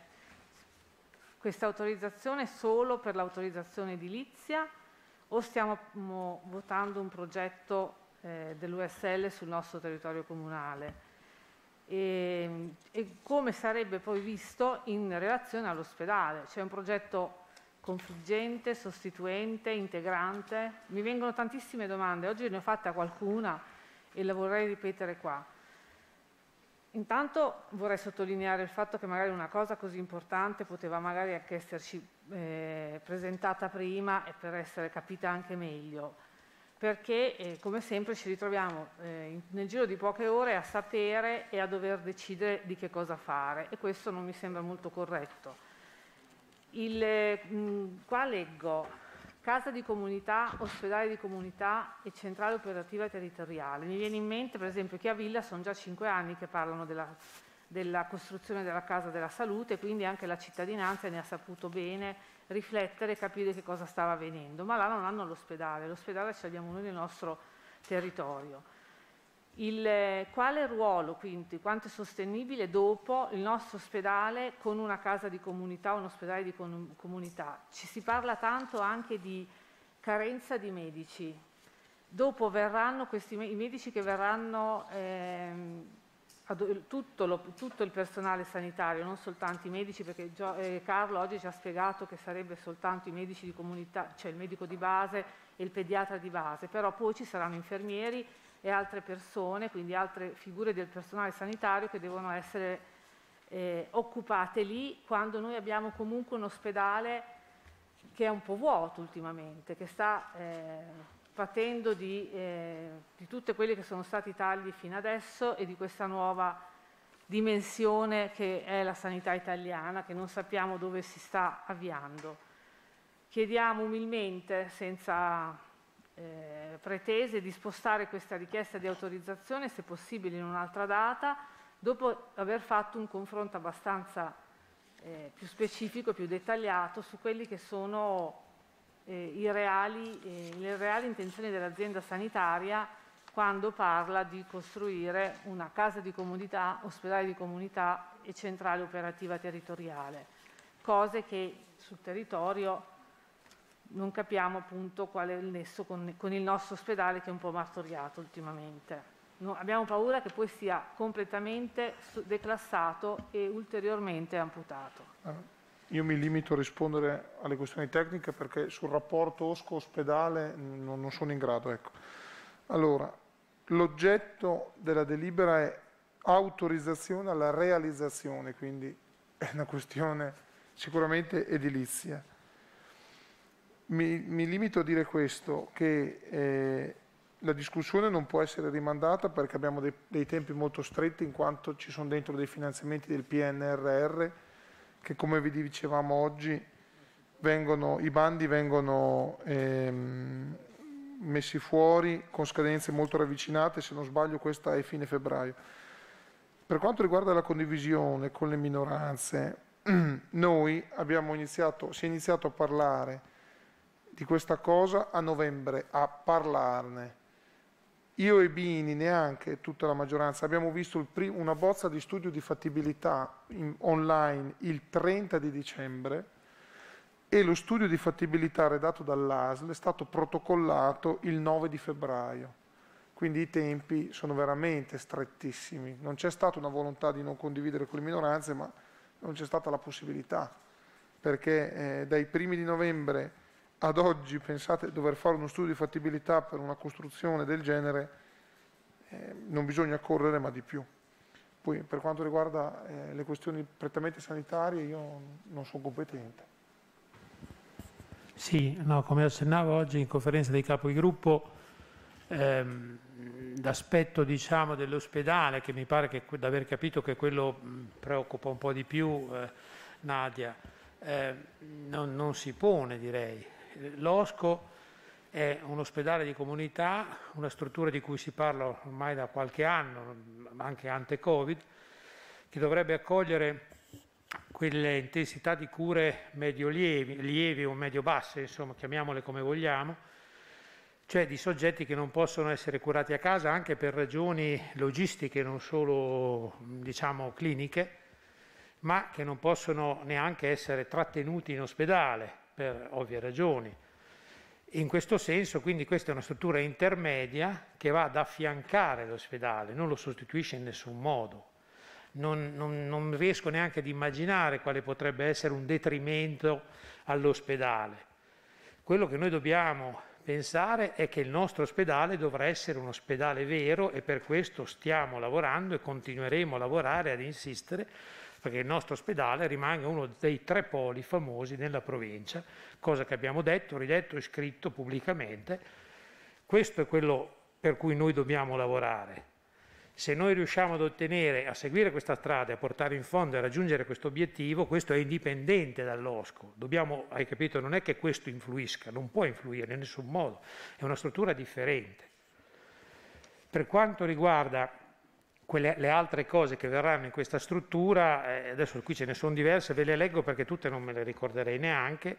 questa autorizzazione solo per l'autorizzazione edilizia o stiamo votando un progetto eh, dell'USL sul nostro territorio comunale e, ehm, e come sarebbe poi visto in relazione all'ospedale. C'è un progetto confliggente, sostituente, integrante? Mi vengono tantissime domande, oggi ne ho fatta qualcuna e la vorrei ripetere qua. Intanto vorrei sottolineare il fatto che magari una cosa così importante poteva magari anche esserci eh, presentata prima e per essere capita anche meglio, perché eh, come sempre ci ritroviamo eh, nel giro di poche ore a sapere e a dover decidere di che cosa fare e questo non mi sembra molto corretto il, mh, eh, mm, qua leggo casa di comunità, ospedale di comunità e centrale operativa territoriale. Mi viene in mente per esempio che a Villa sono già cinque anni che parlano della, della costruzione della casa della salute, quindi anche la cittadinanza ne ha saputo bene riflettere e capire che cosa stava avvenendo, ma là non hanno l'ospedale, l'ospedale ce l'abbiamo noi nel nostro territorio. Il, eh, quale ruolo quindi, quanto è sostenibile dopo il nostro ospedale con una casa di comunità, un ospedale di comunità? Ci si parla tanto anche di carenza di medici. Dopo verranno questi, i medici che verranno, ehm, tutto, lo, tutto, il personale sanitario, non soltanto i medici, perché Gio, eh, Carlo oggi ci ha spiegato che sarebbe soltanto i medici di comunità, cioè il medico di base e il pediatra di base, però poi ci saranno infermieri, e altre persone, quindi altre figure del personale sanitario che devono essere eh, occupate lì quando noi abbiamo comunque un ospedale che è un po' vuoto ultimamente, che sta eh, patendo di, eh, di tutti quelli che sono stati i tagli fino adesso e di questa nuova dimensione che è la sanità italiana, che non sappiamo dove si sta avviando. Chiediamo umilmente, senza eh, pretese di spostare questa richiesta di autorizzazione, se possibile in un'altra data, dopo aver fatto un confronto abbastanza eh, più specifico, più dettagliato su quelli che sono eh, reali, eh, le reali intenzioni dell'azienda sanitaria quando parla di costruire una casa di comunità, ospedale di comunità e centrale operativa territoriale, cose che sul territorio non capiamo appunto qual è il nesso con, con il nostro ospedale che è un po' martoriato ultimamente. No, abbiamo paura che poi sia completamente declassato e ulteriormente amputato. Eh, io mi limito a rispondere alle questioni tecniche perché sul rapporto OSCO-ospedale non, non sono in grado. Ecco. Allora, l'oggetto della delibera è autorizzazione alla realizzazione, quindi è una questione sicuramente edilizia. Mi, mi, limito a dire questo, che eh, la discussione non può essere rimandata perché abbiamo dei, dei, tempi molto stretti in quanto ci sono dentro dei finanziamenti del PNRR che come vi dicevamo oggi vengono, i bandi vengono ehm, messi fuori con scadenze molto ravvicinate, se non sbaglio questa è fine febbraio. Per quanto riguarda la condivisione con le minoranze, noi abbiamo iniziato, si è iniziato a parlare di questa cosa a novembre, a parlarne. Io e Bini, neanche tutta la maggioranza, abbiamo visto una bozza di studio di fattibilità in, online il 30 di dicembre e lo studio di fattibilità redatto dall'ASL è stato protocollato il 9 di febbraio. Quindi i tempi sono veramente strettissimi. Non c'è stata una volontà di non condividere con le minoranze, ma non c'è stata la possibilità, perché eh, dai primi di novembre ad oggi pensate di dover fare uno studio di fattibilità per una costruzione del genere, eh, non bisogna correre ma di più. Poi per quanto riguarda eh, le questioni prettamente sanitarie io non sono competente. Sì, no, come accennavo oggi in conferenza dei capigruppo, ehm, l'aspetto diciamo, dell'ospedale, che mi pare di aver capito che quello mh, preoccupa un po' di più eh, Nadia, eh, non, non, si pone direi. Eh, L'OSCO è un ospedale di comunità, una struttura di cui si parla ormai da qualche anno, anche ante Covid, che dovrebbe accogliere quelle intensità di cure medio lievi, lievi o medio basse, insomma, chiamiamole come vogliamo, cioè di soggetti che non possono essere curati a casa anche per ragioni logistiche, non solo diciamo cliniche, ma che non possono neanche essere trattenuti in ospedale per ovvie ragioni. In questo senso, quindi, questa è una struttura intermedia che va ad affiancare l'ospedale, non lo sostituisce in nessun modo. Non, non, non riesco neanche ad immaginare quale potrebbe essere un detrimento all'ospedale. Quello che noi dobbiamo pensare è che il nostro ospedale dovrà essere un ospedale vero e per questo stiamo lavorando e continueremo a lavorare, ad insistere perché il nostro ospedale rimanga uno dei tre poli famosi nella provincia, cosa che abbiamo detto, ridetto e scritto pubblicamente. Questo è quello per cui noi dobbiamo lavorare. Se noi riusciamo ad ottenere, a seguire questa strada, a portare in fondo e raggiungere questo obiettivo, questo è indipendente dall'OSCO. Dobbiamo, hai capito, non è che questo influisca, non può influire in nessun modo, è una struttura differente. Per quanto riguarda quelle, le altre cose che verranno in questa struttura, eh, adesso qui ce ne sono diverse, ve le leggo perché tutte non me le ricorderei neanche,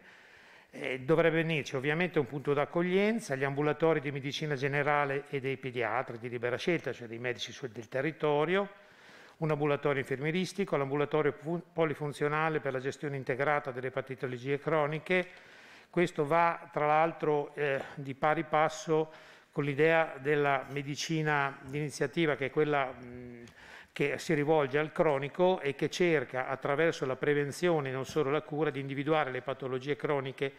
eh, dovrebbe venirci ovviamente un punto d'accoglienza, gli ambulatori di medicina generale e dei pediatri di libera scelta, cioè dei medici del territorio, un ambulatorio infermieristico, l'ambulatorio polifunzionale per la gestione integrata delle patologie croniche. Questo va tra l'altro eh, di pari passo con l'idea della medicina d'iniziativa che è quella mh, che si rivolge al cronico e che cerca attraverso la prevenzione, non solo la cura, di individuare le patologie croniche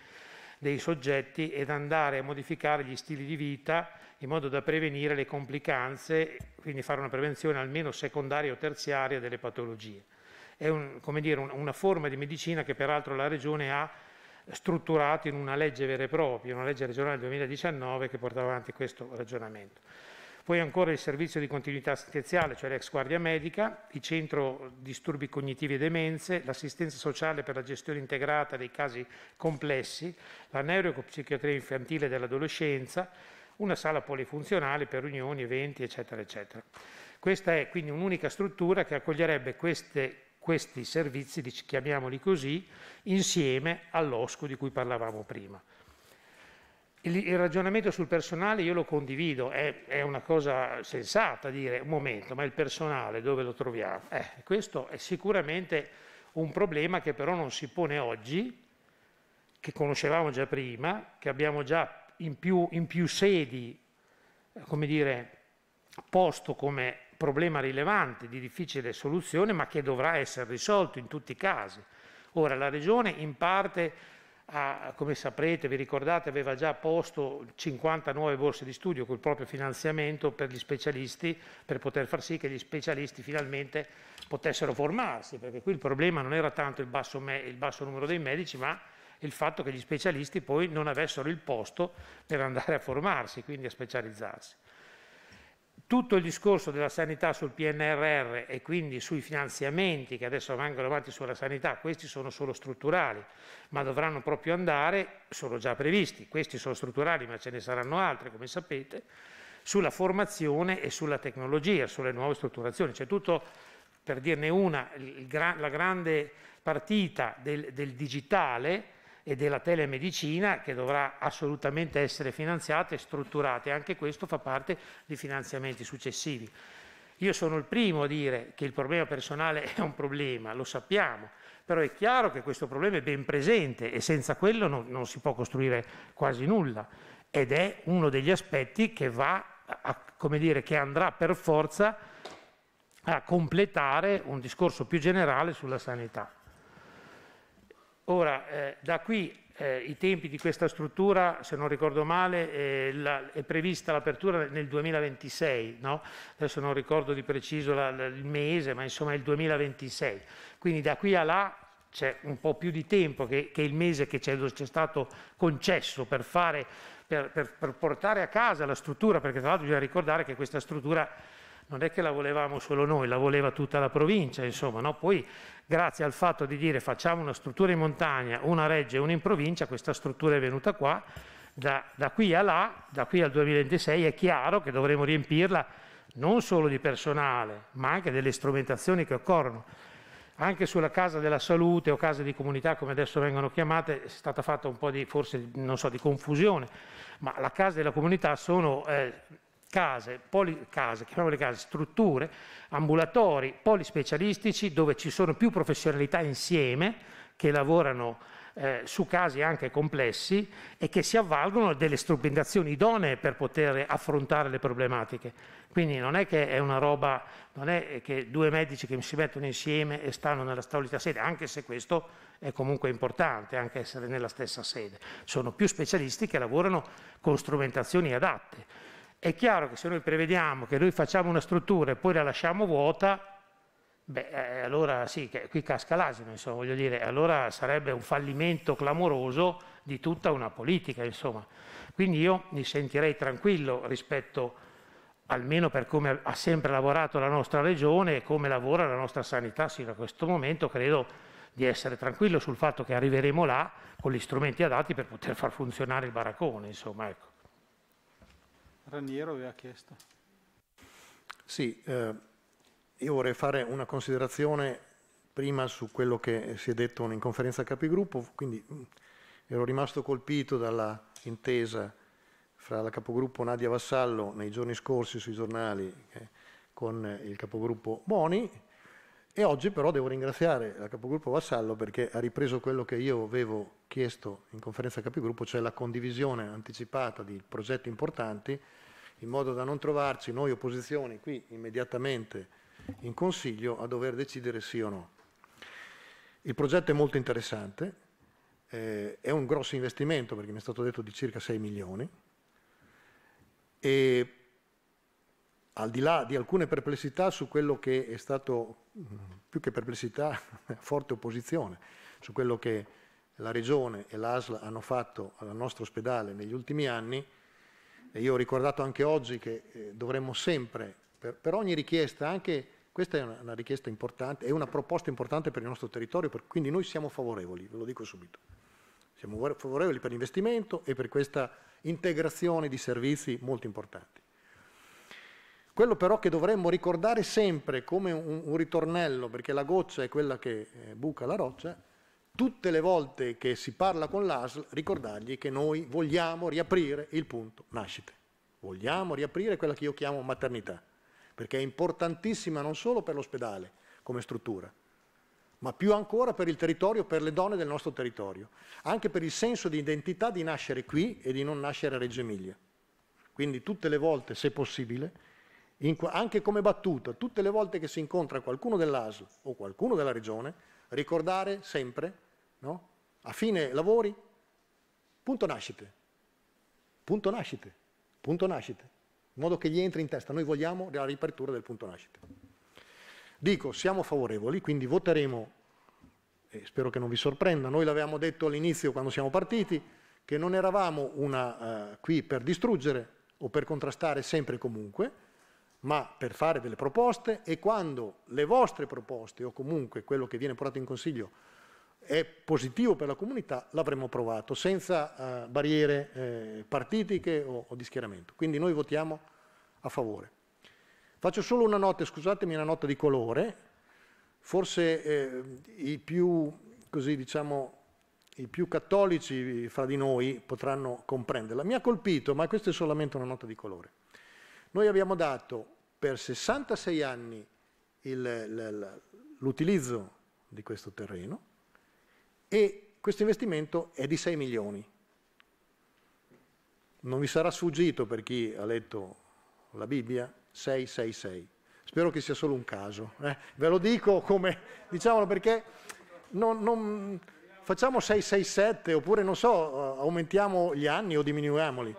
dei soggetti ed andare a modificare gli stili di vita in modo da prevenire le complicanze, quindi fare una prevenzione almeno secondaria o terziaria delle patologie. È un, dire, un, una forma di medicina che peraltro la Regione ha strutturato in una legge vera e propria, una legge regionale del 2019 che portava avanti questo ragionamento. Poi ancora il servizio di continuità assistenziale, cioè l'ex guardia medica, il centro disturbi cognitivi e demenze, l'assistenza sociale per la gestione integrata dei casi complessi, la neuropsichiatria infantile dell'adolescenza, una sala polifunzionale per riunioni, eventi, eccetera, eccetera. Questa è quindi un'unica struttura che accoglierebbe queste questi servizi, chiamiamoli così, insieme all'OSCU di cui parlavamo prima. Il, il ragionamento sul personale io lo condivido, è, è, una cosa sensata dire un momento, ma il personale dove lo troviamo? Eh, questo è sicuramente un problema che però non si pone oggi, che conoscevamo già prima, che abbiamo già in più, in più sedi, eh, come dire, posto come problema rilevante, di difficile soluzione, ma che dovrà essere risolto in tutti i casi. Ora, la Regione in parte, ha, come saprete, vi ricordate, aveva già posto 59 borse di studio col proprio finanziamento per gli specialisti, per poter far sì che gli specialisti finalmente potessero formarsi, perché qui il problema non era tanto il basso, me, il basso numero dei medici, ma il fatto che gli specialisti poi non avessero il posto per andare a formarsi, quindi a specializzarsi tutto il discorso della sanità sul PNRR e quindi sui finanziamenti che adesso vengono avanti sulla sanità, questi sono solo strutturali, ma dovranno proprio andare, sono già previsti, questi sono strutturali ma ce ne saranno altri come sapete, sulla formazione e sulla tecnologia, sulle nuove strutturazioni. C'è tutto, per dirne una, la grande partita del, del digitale e della telemedicina che dovrà assolutamente essere finanziata e strutturata e anche questo fa parte di finanziamenti successivi. Io sono il primo a dire che il problema personale è un problema, lo sappiamo, però è chiaro che questo problema è ben presente e senza quello non, non si può costruire quasi nulla ed è uno degli aspetti che, va a, come dire, che andrà per forza a completare un discorso più generale sulla sanità. Ora, eh, da qui eh, i tempi di questa struttura, se non ricordo male, eh, la, è prevista l'apertura nel 2026, no? adesso non ricordo di preciso la, la, il mese, ma insomma è il 2026. Quindi da qui a là c'è un po' più di tempo che, che il mese che ci è stato concesso per, fare, per, per, per portare a casa la struttura, perché tra l'altro bisogna ricordare che questa struttura non è che la volevamo solo noi, la voleva tutta la provincia, insomma, no? poi grazie al fatto di dire facciamo una struttura in montagna, una regge e una in provincia, questa struttura è venuta qua, da, da qui a là, da qui al 2026 è chiaro che dovremo riempirla non solo di personale, ma anche delle strumentazioni che occorrono. Anche sulla casa della salute o case di comunità, come adesso vengono chiamate, è stata fatta un po' di, forse, so, di confusione, ma la casa della comunità sono eh, case, poli, case, case, strutture, ambulatori polispecialistici dove ci sono più professionalità insieme che lavorano eh, su casi anche complessi e che si avvalgono delle strumentazioni idonee per poter affrontare le problematiche. Quindi non è che è una roba, non è che due medici che si mettono insieme e stanno nella solita sede, anche se questo è comunque importante, anche essere nella stessa sede. Sono più specialisti che lavorano con strumentazioni adatte. È chiaro che se noi prevediamo che noi facciamo una struttura e poi la lasciamo vuota, beh, eh, allora sì, qui casca l'asino, insomma, voglio dire, allora sarebbe un fallimento clamoroso di tutta una politica, insomma. Quindi io mi sentirei tranquillo rispetto, almeno per come ha sempre lavorato la nostra regione e come lavora la nostra sanità sino a questo momento, credo di essere tranquillo sul fatto che arriveremo là con gli strumenti adatti per poter far funzionare il baraccone, insomma, ecco. Raniero aveva chiesto. Sì, eh, io vorrei fare una considerazione prima su quello che si è detto in conferenza capigruppo, quindi mm, ero rimasto colpito dalla intesa fra la capogruppo Nadia Vassallo nei giorni scorsi sui giornali eh, con il capogruppo Boni, e oggi però devo ringraziare la capogruppo Vassallo perché ha ripreso quello che io avevo chiesto in conferenza capigruppo, cioè la condivisione anticipata di progetti importanti, in modo da non trovarci noi opposizioni qui immediatamente in Consiglio a dover decidere sì o no. Il progetto è molto interessante, eh, è un grosso investimento perché mi è stato detto di circa 6 milioni e al di là di alcune perplessità su quello che è stato, più che perplessità, forte opposizione, su quello che la Regione e l'ASL hanno fatto al nostro ospedale negli ultimi anni, e io ho ricordato anche oggi che eh, dovremmo sempre, per, per, ogni richiesta, anche questa è una, una, richiesta importante, è una proposta importante per il nostro territorio, per, quindi noi siamo favorevoli, ve lo dico subito. Siamo favorevoli per l'investimento e per questa integrazione di servizi molto importanti. Quello però che dovremmo ricordare sempre come un, un ritornello, perché la goccia è quella che eh, buca la roccia, tutte le volte che si parla con l'ASL, ricordargli che noi vogliamo riaprire il punto nascite. Vogliamo riaprire quella che io chiamo maternità, perché è importantissima non solo per l'ospedale come struttura, ma più ancora per il territorio, per le donne del nostro territorio, anche per il senso di identità di nascere qui e di non nascere a Reggio Emilia. Quindi tutte le volte, se possibile, in, anche come battuta, tutte le volte che si incontra qualcuno dell'ASL o qualcuno della regione, ricordare sempre, no? a fine lavori, punto nascite, punto nascite, punto nascite, in modo che gli entri in testa. Noi vogliamo la riapertura del punto nascite. Dico, siamo favorevoli, quindi voteremo, e spero che non vi sorprenda, noi l'avevamo detto all'inizio quando siamo partiti, che non eravamo una, uh, qui per distruggere o per contrastare sempre e comunque, ma per fare delle proposte e quando le vostre proposte o comunque quello che viene portato in Consiglio è positivo per la comunità, l'avremo approvato senza eh, barriere eh, partitiche o, o, di schieramento. Quindi noi votiamo a favore. Faccio solo una nota, scusatemi, una nota di colore, forse eh, i, più, così, diciamo, i più cattolici eh, fra di noi potranno comprenderla. Mi ha colpito, ma questa è solamente una nota di colore. Noi abbiamo dato per 66 anni l'utilizzo di questo terreno e questo investimento è di 6 milioni. Non vi sarà sfuggito per chi ha letto la Bibbia 666. Spero che sia solo un caso. Eh? Ve lo dico come, diciamolo perché non, non facciamo 667 oppure non so, eh, aumentiamo gli anni o diminuiamoli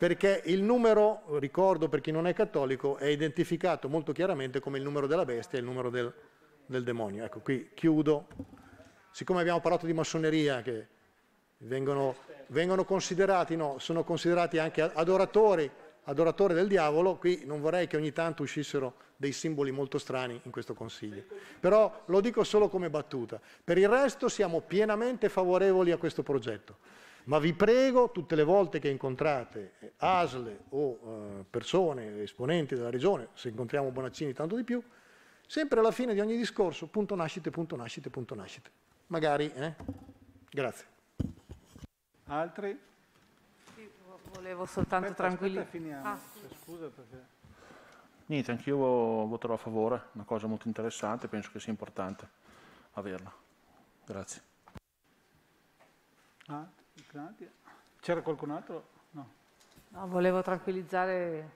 perché il numero, ricordo per chi non è cattolico, è identificato molto chiaramente come il numero della bestia e il numero del, del demonio. Ecco, qui chiudo. Siccome abbiamo parlato di massoneria, che vengono, vengono considerati, no, sono considerati anche adoratori, adoratori del diavolo, qui non vorrei che ogni tanto uscissero dei simboli molto strani in questo consiglio. Però lo dico solo come battuta. Per il resto siamo pienamente favorevoli a questo progetto. Ma vi prego, tutte le volte che incontrate eh, ASL o eh, persone, esponenti della regione, se incontriamo Bonaccini tanto di più, sempre alla fine di ogni discorso, punto nascite, punto nascite, punto nascite. Magari, eh? Grazie. Altri? Sì, volevo soltanto tranquillizzare. Ah, sì. Cioè, scusa perché... Niente, anch'io voterò a favore, una cosa molto interessante, penso che sia importante averla. Grazie. Ah. Grazie. C'era qualcun altro? No. no volevo tranquillizzare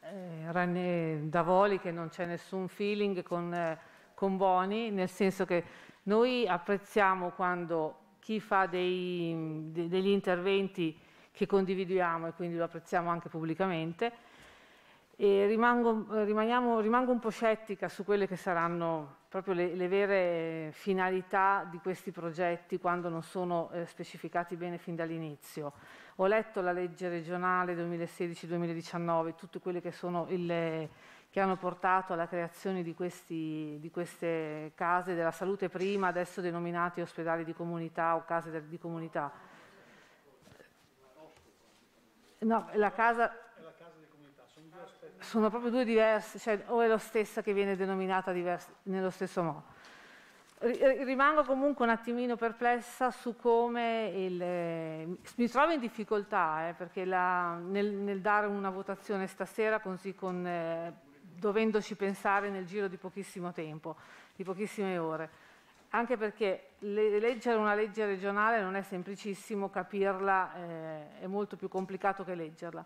eh, René Davoli che non c'è nessun feeling con, eh, con Boni, nel senso che noi apprezziamo quando chi fa dei, de, degli interventi che condividiamo e quindi lo apprezziamo anche pubblicamente. E rimango, eh, rimaniamo, rimango un po' scettica su quelle che saranno proprio le, le, vere finalità di questi progetti quando non sono eh, specificati bene fin dall'inizio. Ho letto la legge regionale 2016-2019, tutte quelle che, sono il, che hanno portato alla creazione di, questi, di, queste case della salute prima, adesso denominate ospedali di comunità o case di comunità. No, la casa, sono proprio due diverse, cioè, o è la stessa che viene denominata diversa, nello stesso modo. Rimango comunque un attimino perplessa su come il, eh, mi trovo in difficoltà eh, perché la, nel, nel, dare una votazione stasera così con, eh, dovendoci pensare nel giro di pochissimo tempo, di pochissime ore, anche perché leggere una legge regionale non è semplicissimo, capirla eh, è molto più complicato che leggerla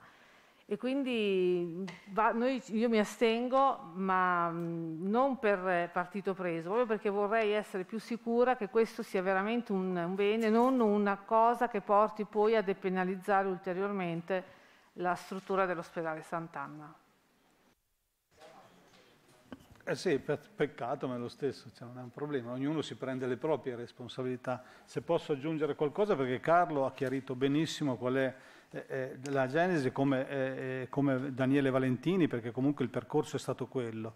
e quindi va, noi, io mi astengo, ma mm, non per eh, partito preso, proprio perché vorrei essere più sicura che questo sia veramente un, un bene, non una cosa che porti poi a depenalizzare ulteriormente la struttura dell'ospedale Sant'Anna. Eh sì, peccato, ma è lo stesso, cioè non è un problema, ognuno si prende le proprie responsabilità. Se posso aggiungere qualcosa, perché Carlo ha chiarito benissimo qual è eh, eh, la Genesi come, eh, come, Daniele Valentini, perché comunque il percorso è stato quello,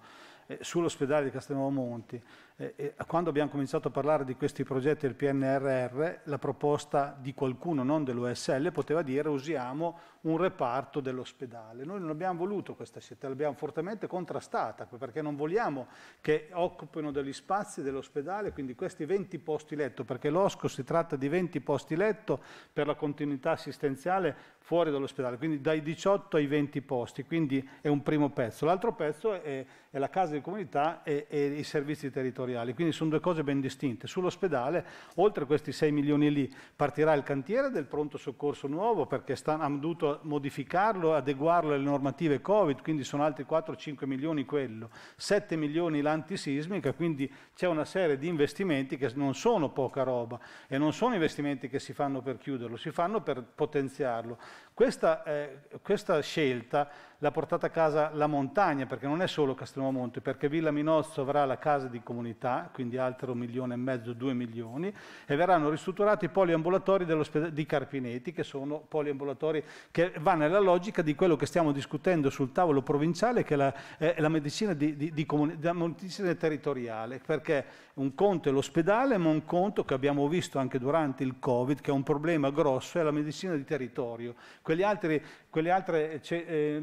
eh, sull'ospedale di Castelnuovo Monti. Eh, eh, quando abbiamo cominciato a parlare di questi progetti del PNRR, la proposta di qualcuno, non dell'USL, poteva dire usiamo un reparto dell'ospedale. Noi non abbiamo voluto questa scelta, l'abbiamo fortemente contrastata, perché non vogliamo che occupino degli spazi dell'ospedale, quindi questi 20 posti letto, perché l'OSCO si tratta di 20 posti letto per la continuità assistenziale fuori dall'ospedale, quindi dai 18 ai 20 posti, quindi è un primo pezzo. L'altro pezzo è, è la casa di comunità e, e i servizi territoriali territoriali, quindi sono due cose ben distinte. Sull'ospedale, oltre a questi 6 milioni lì, partirà il cantiere del pronto soccorso nuovo perché hanno dovuto modificarlo, adeguarlo alle normative Covid, quindi sono altri 4-5 milioni quello, 7 milioni l'antisismica, quindi c'è una serie di investimenti che non sono poca roba e non sono investimenti che si fanno per chiuderlo, si fanno per potenziarlo. Questa, eh, questa, scelta l'ha portata a casa la montagna, perché non è solo Castelnuovo Monti, perché Villa Minozzo avrà la casa di comunità, quindi altro milione e mezzo, due milioni, e verranno ristrutturati i poliambulatori di Carpineti, che sono poliambulatori che va nella logica di quello che stiamo discutendo sul tavolo provinciale, che è la, eh, la medicina, di, di, di medicina territoriale, perché un conto è l'ospedale, ma un conto che abbiamo visto anche durante il Covid, che è un problema grosso, è la medicina di territorio. Quelle altre, quelle altre eh,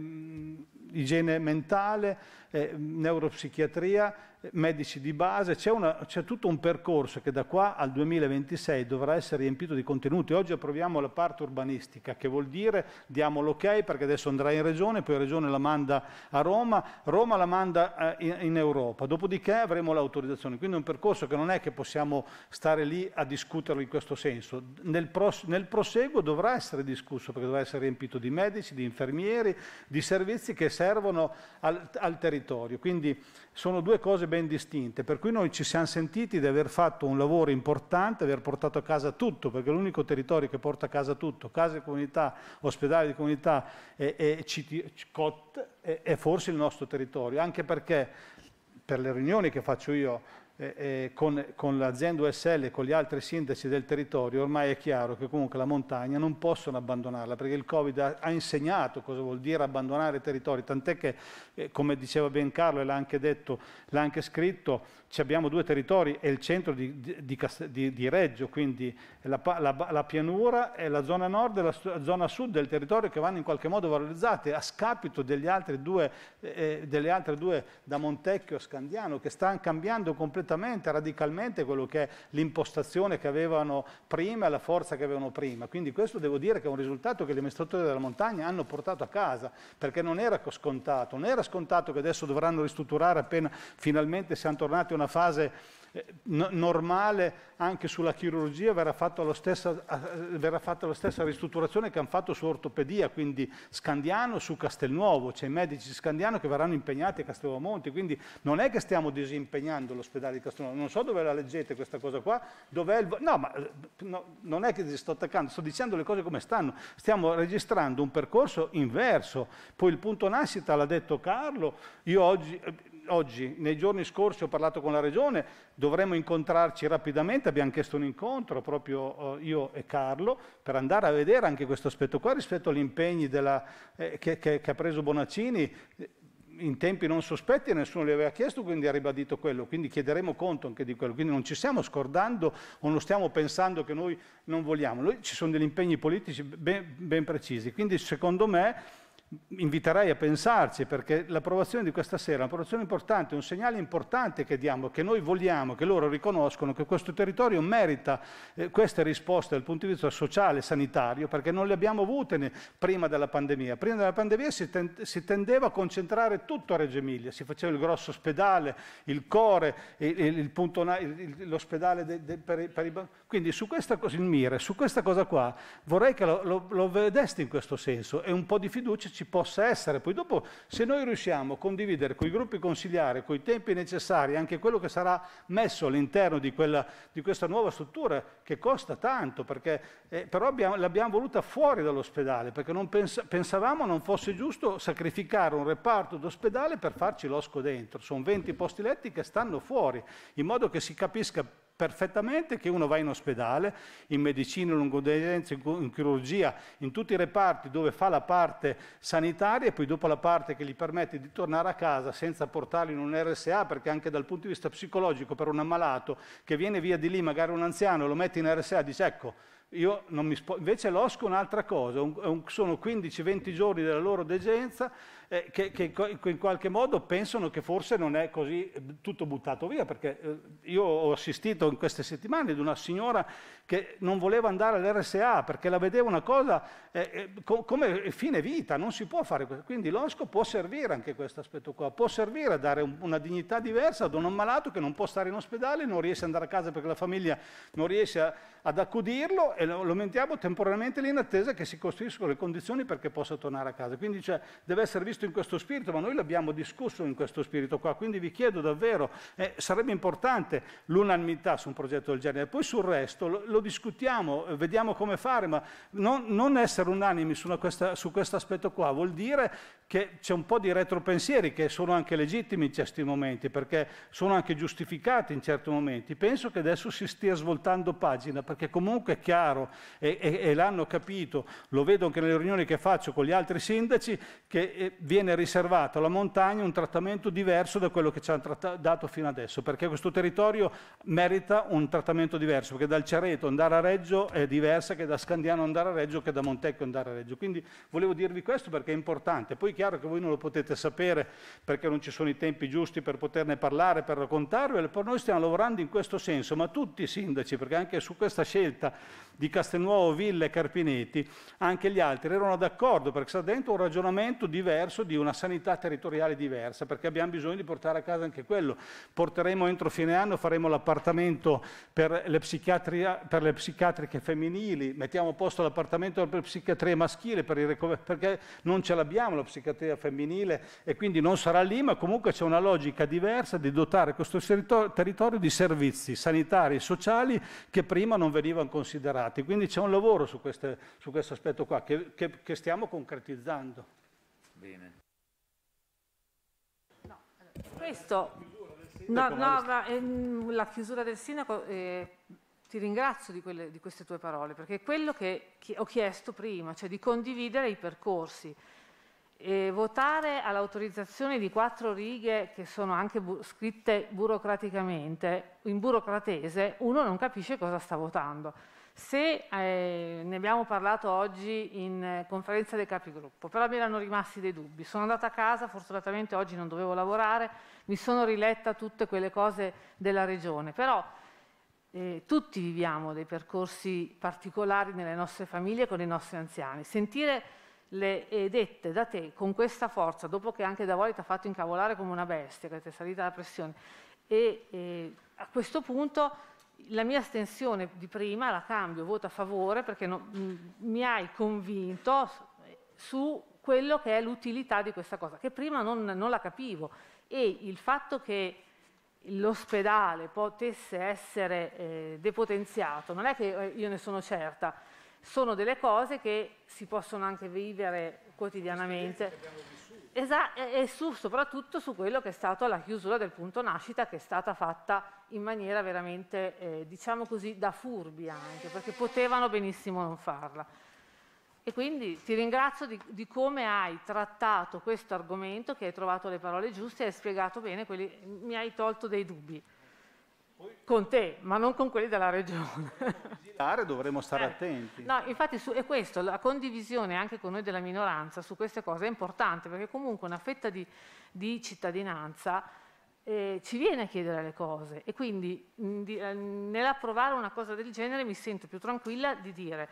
igiene mentale, eh, neuropsichiatria, medici di base, c'è, tutto un percorso che da qua al 2026 dovrà essere riempito di contenuti. Oggi approviamo la parte urbanistica, che vuol dire diamo l'ok perché adesso andrà in regione, poi regione la manda a Roma, Roma la manda eh, in, in Europa, dopodiché avremo l'autorizzazione. Quindi è un percorso che non è che possiamo stare lì a discuterlo in questo senso. Nel, pros nel proseguo dovrà essere discusso perché dovrà essere riempito di medici, di infermieri, di servizi che servono al, al, territorio. Quindi sono due cose ben distinte, per cui noi ci siamo sentiti di aver fatto un lavoro importante, aver portato a casa tutto, perché l'unico territorio che porta a casa tutto, case di comunità, ospedali di comunità e, e COT, è forse il nostro territorio, anche perché per le riunioni che faccio io eh, eh, con, con l'azienda USL e con gli altri sindaci del territorio ormai è chiaro che comunque la montagna non possono abbandonarla perché il Covid ha, ha insegnato cosa vuol dire abbandonare i territori, tant'è che eh, come diceva ben Carlo e l'ha anche detto, l'ha anche scritto, ci abbiamo due territori e il centro di, di, di, di Reggio, quindi la, la, la, pianura e la zona nord e la zona sud del territorio che vanno in qualche modo valorizzate a scapito delle altre due, eh, eh, delle altre due da Montecchio a Scandiano che stanno cambiando completamente, radicalmente quello che è l'impostazione che avevano prima e la forza che avevano prima. Quindi questo devo dire che è un risultato che gli amministratori della montagna hanno portato a casa perché non era scontato, non era scontato scontato che adesso dovranno ristrutturare appena finalmente siamo tornati a una fase eh, normale anche sulla chirurgia verrà eh, fatta la stessa, stessa, ristrutturazione che hanno fatto su ortopedia, quindi Scandiano su Castelnuovo, c'è i medici di Scandiano che verranno impegnati a Castelnuovo Monti, quindi non è che stiamo disimpegnando l'ospedale di Castelnuovo, non so dove la leggete questa cosa qua, dov'è il... No, ma eh, no, non è che ti sto attaccando, sto dicendo le cose come stanno, stiamo registrando un percorso inverso, poi il punto nascita l'ha detto Carlo, io oggi oggi, nei giorni scorsi ho parlato con la Regione, dovremmo incontrarci rapidamente, abbiamo chiesto un incontro proprio eh, io e Carlo per andare a vedere anche questo aspetto qua rispetto agli impegni della, eh, che, che, che ha preso Bonaccini in tempi non sospetti e nessuno gli aveva chiesto, quindi ha ribadito quello, quindi chiederemo conto anche di quello, quindi non ci stiamo scordando o non stiamo pensando che noi non vogliamo, noi, ci sono degli impegni politici ben, ben precisi, quindi secondo me inviterei a pensarci perché l'approvazione di questa sera è un'approvazione importante, un segnale importante che diamo, che noi vogliamo, che loro riconoscono che questo territorio merita eh, queste risposte dal punto di vista sociale, e sanitario, perché non le abbiamo avute prima della pandemia. Prima della pandemia si, ten si, tendeva a concentrare tutto a Reggio Emilia, si faceva il grosso ospedale, il core, l'ospedale per, i bambini. Quindi su questa cosa, il MIRE, su questa cosa qua vorrei che lo, lo, lo vedeste in questo senso e un po' di fiducia ci ci possa essere. Poi dopo, se noi riusciamo a condividere con i gruppi consigliari, con i tempi necessari, anche quello che sarà messo all'interno di, quella, di, questa nuova struttura, che costa tanto, perché, eh, però l'abbiamo voluta fuori dall'ospedale, perché non pens pensavamo non fosse giusto sacrificare un reparto d'ospedale per farci l'osco dentro. Sono 20 posti letti che stanno fuori, in modo che si capisca perfettamente che uno va in ospedale, in medicina, in lungodegenza, in chirurgia, in tutti i reparti dove fa la parte sanitaria e poi dopo la parte che gli permette di tornare a casa senza portarlo in un RSA, perché anche dal punto di vista psicologico per un ammalato che viene via di lì, magari un anziano, lo mette in RSA, dice ecco, io non mi spo- invece l'OSCO è un'altra cosa, un, un, sono 15-20 giorni della loro degenza, eh, che, che, in qualche modo pensano che forse non è così eh, tutto buttato via, perché eh, io ho assistito in queste settimane ad una signora che non voleva andare all'RSA perché la vedeva una cosa eh, eh, co- come fine vita, non si può fare questo. Quindi l'OSCO può servire anche questo aspetto qua, può servire a dare un, una dignità diversa ad un malato che non può stare in ospedale, non riesce ad andare a casa perché la famiglia non riesce a, ad accudirlo e lo, lo mettiamo temporaneamente lì in attesa che si costruiscono le condizioni perché possa tornare a casa. Quindi cioè, deve essere visto visto in questo spirito, ma noi l'abbiamo discusso in questo spirito qua, quindi vi chiedo davvero, eh, sarebbe importante l'unanimità su un progetto del genere, poi sul resto lo, lo discutiamo, eh, vediamo come fare, ma non, non essere unanimi su, questa, su questo aspetto qua vuol dire che c'è un po' di retropensieri che sono anche legittimi in certi momenti, perché sono anche giustificati in certi momenti. Penso che adesso si stia svoltando pagina, perché comunque è chiaro e, e, e l'hanno capito, lo vedo anche nelle riunioni che faccio con gli altri sindaci, che eh, viene riservato alla montagna un trattamento diverso da quello che ci hanno dato fino adesso, perché questo territorio merita un trattamento diverso, perché dal Cereto andare a Reggio è diversa che da Scandiano andare a Reggio che da Montecchio andare a Reggio. Quindi volevo dirvi questo perché è importante. Poi è chiaro che voi non lo potete sapere perché non ci sono i tempi giusti per poterne parlare, per raccontarvelo, però noi stiamo lavorando in questo senso, ma tutti i sindaci, perché anche su questa scelta di Castelnuovo, Ville e Carpinetti, anche gli altri erano d'accordo perché sta dentro un ragionamento diverso diverso, di una sanità territoriale diversa, perché abbiamo bisogno di portare a casa anche quello. Porteremo entro fine anno, faremo l'appartamento per, le psichiatriche femminili, mettiamo a posto l'appartamento per psichiatria maschile, per il, perché non ce l'abbiamo la psichiatria femminile e quindi non sarà lì, ma comunque c'è una logica diversa di dotare questo territorio di servizi sanitari e sociali che prima non venivano considerati. Quindi c'è un lavoro su, queste, su questo aspetto qua che, che, che stiamo concretizzando. Bene. No, questo, no, ecco, no, ma, ehm, la chiusura del sindaco, eh, ti ringrazio di, quelle, di, queste tue parole, perché è quello che chi ho chiesto prima, cioè di condividere i percorsi. E votare all'autorizzazione di quattro righe che sono anche bu scritte burocraticamente, in burocratese, uno non capisce cosa sta votando. Se eh, ne abbiamo parlato oggi in eh, conferenza dei capigruppo, però mi erano rimasti dei dubbi. Sono andata a casa, fortunatamente oggi non dovevo lavorare, mi sono riletta tutte quelle cose della regione, però eh, tutti viviamo dei percorsi particolari nelle nostre famiglie con i nostri anziani. Sentire le eh, dette da te con questa forza, dopo che anche da voi ti ha fatto incavolare come una bestia, che ti è salita la pressione, e eh, a questo punto la mia astensione di prima la cambio, voto a favore perché non, mm, mi hai convinto su quello che è l'utilità di questa cosa, che prima non, non la capivo e il fatto che l'ospedale potesse essere eh, depotenziato, non è che eh, io ne sono certa, sono delle cose che si possono anche vivere quotidianamente. Esa e su, soprattutto su quello che è stata la chiusura del punto nascita che è stata fatta in maniera veramente, eh, diciamo così, da furbi anche, perché potevano benissimo non farla. E quindi ti ringrazio di, di come hai trattato questo argomento, che hai trovato le parole giuste e hai spiegato bene, quelli, mi hai tolto dei dubbi con te, ma non con quelli della regione. Dovremmo stare eh. attenti. No, infatti su, è questo, la condivisione anche con noi della minoranza su queste cose è importante, perché comunque una fetta di, di cittadinanza eh, ci viene a chiedere le cose e quindi mm, eh, nell'approvare una cosa del genere mi sento più tranquilla di dire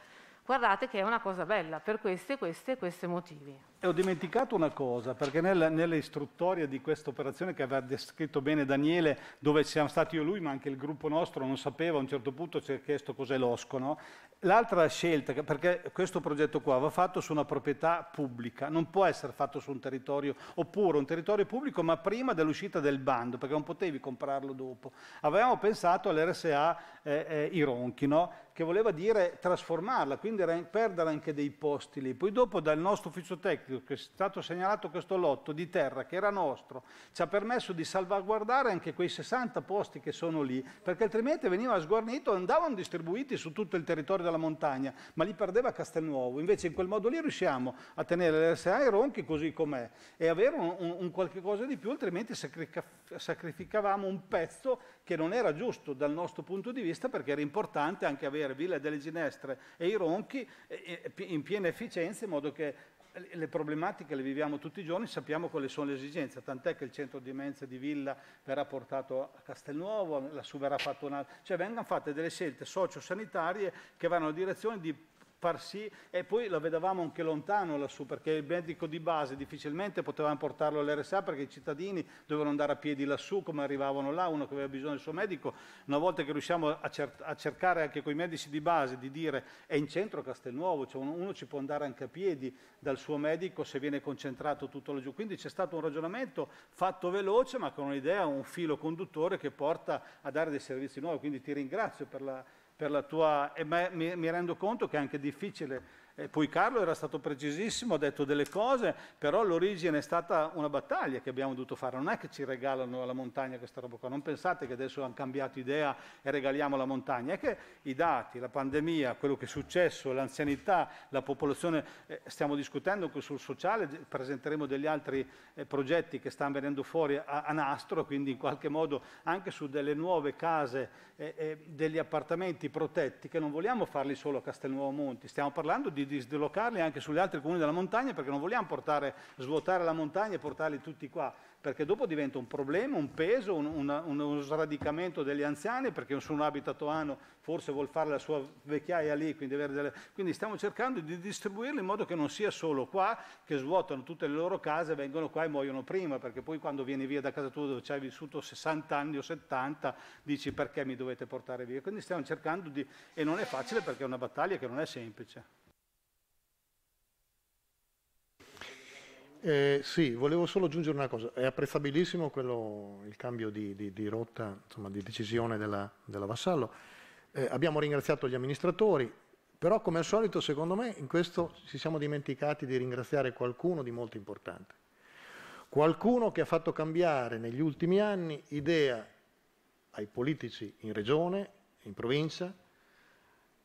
guardate che è una cosa bella per questi e questi e questi motivi. E ho dimenticato una cosa, perché nella, nelle istruttorie di questa operazione che aveva descritto bene Daniele, dove siamo stati io e lui, ma anche il gruppo nostro non sapeva, a un certo punto ci ha chiesto cos'è l'OSCO. No? L'altra scelta, perché questo progetto qua va fatto su una proprietà pubblica, non può essere fatto su un territorio, oppure un territorio pubblico, ma prima dell'uscita del bando, perché non potevi comprarlo dopo. Avevamo pensato all'RSA eh, eh, I no? che voleva dire trasformarla, quindi perdere anche dei posti lì. Poi dopo dal nostro ufficio tecnico esempio che è stato segnalato questo lotto di terra che era nostro, ci ha permesso di salvaguardare anche quei 60 posti che sono lì, perché altrimenti veniva sguarnito e andavano distribuiti su tutto il territorio della montagna, ma li perdeva Castelnuovo. Invece in quel modo lì riusciamo a tenere l'RSA e Ronchi così com'è e avere un, un, un qualche cosa di più, altrimenti sacrificavamo un pezzo che non era giusto dal nostro punto di vista perché era importante anche avere Villa delle Ginestre e i Ronchi in piena efficienza in modo che le problematiche le viviamo tutti i giorni, sappiamo quali sono le esigenze, tant'è che il centro di menze di Villa verrà portato a Castelnuovo, lassù verrà fatto un altro, cioè vengono fatte delle scelte sociosanitarie che vanno in direzione di far sì, e poi lo vedevamo anche lontano lassù, perché il medico di base difficilmente potevamo portarlo all'RSA perché i cittadini dovevano andare a piedi lassù come arrivavano là, uno che aveva bisogno del suo medico, una volta che riusciamo a, cer a cercare anche con i medici di base di dire è in centro Castelnuovo, cioè uno, uno, ci può andare anche a piedi dal suo medico se viene concentrato tutto laggiù, quindi c'è stato un ragionamento fatto veloce ma con un'idea, un filo conduttore che porta a dare dei servizi nuovi, quindi ti ringrazio per la per la tua... E mi, mi rendo conto che è anche difficile e eh, poi Carlo era stato precisissimo, ha detto delle cose, però l'origine è stata una battaglia che abbiamo dovuto fare. Non è che ci regalano la montagna questa roba qua, non pensate che adesso hanno cambiato idea e regaliamo la montagna. È che i dati, la pandemia, quello che è successo, l'anzianità, la popolazione, eh, stiamo discutendo anche sul sociale, presenteremo degli altri eh, progetti che stanno venendo fuori a, a, nastro, quindi in qualche modo anche su delle nuove case, eh, eh degli appartamenti protetti, che non vogliamo farli solo a Castelnuovo Monti, stiamo parlando di di sdiloccarli anche sugli altri comuni della montagna perché non vogliamo portare, svuotare la montagna e portarli tutti qua, perché dopo diventa un problema, un peso, un, un, uno sradicamento degli anziani perché su un habitat forse vuol fare la sua vecchiaia lì, quindi, delle... quindi stiamo cercando di distribuirli in modo che non sia solo qua che svuotano tutte le loro case, vengono qua e muoiono prima, perché poi quando vieni via da casa tua dove ci hai vissuto 60 anni o 70 dici perché mi dovete portare via. Quindi stiamo cercando di... e non è facile perché è una battaglia che non è semplice. Eh, sì, volevo solo aggiungere una cosa. È apprezzabilissimo quello, il cambio di, di, di, rotta, insomma, di decisione della, della Vassallo. Eh, abbiamo ringraziato gli amministratori, però come al solito, secondo me, in questo ci siamo dimenticati di ringraziare qualcuno di molto importante. Qualcuno che ha fatto cambiare negli ultimi anni idea ai politici in regione, in provincia,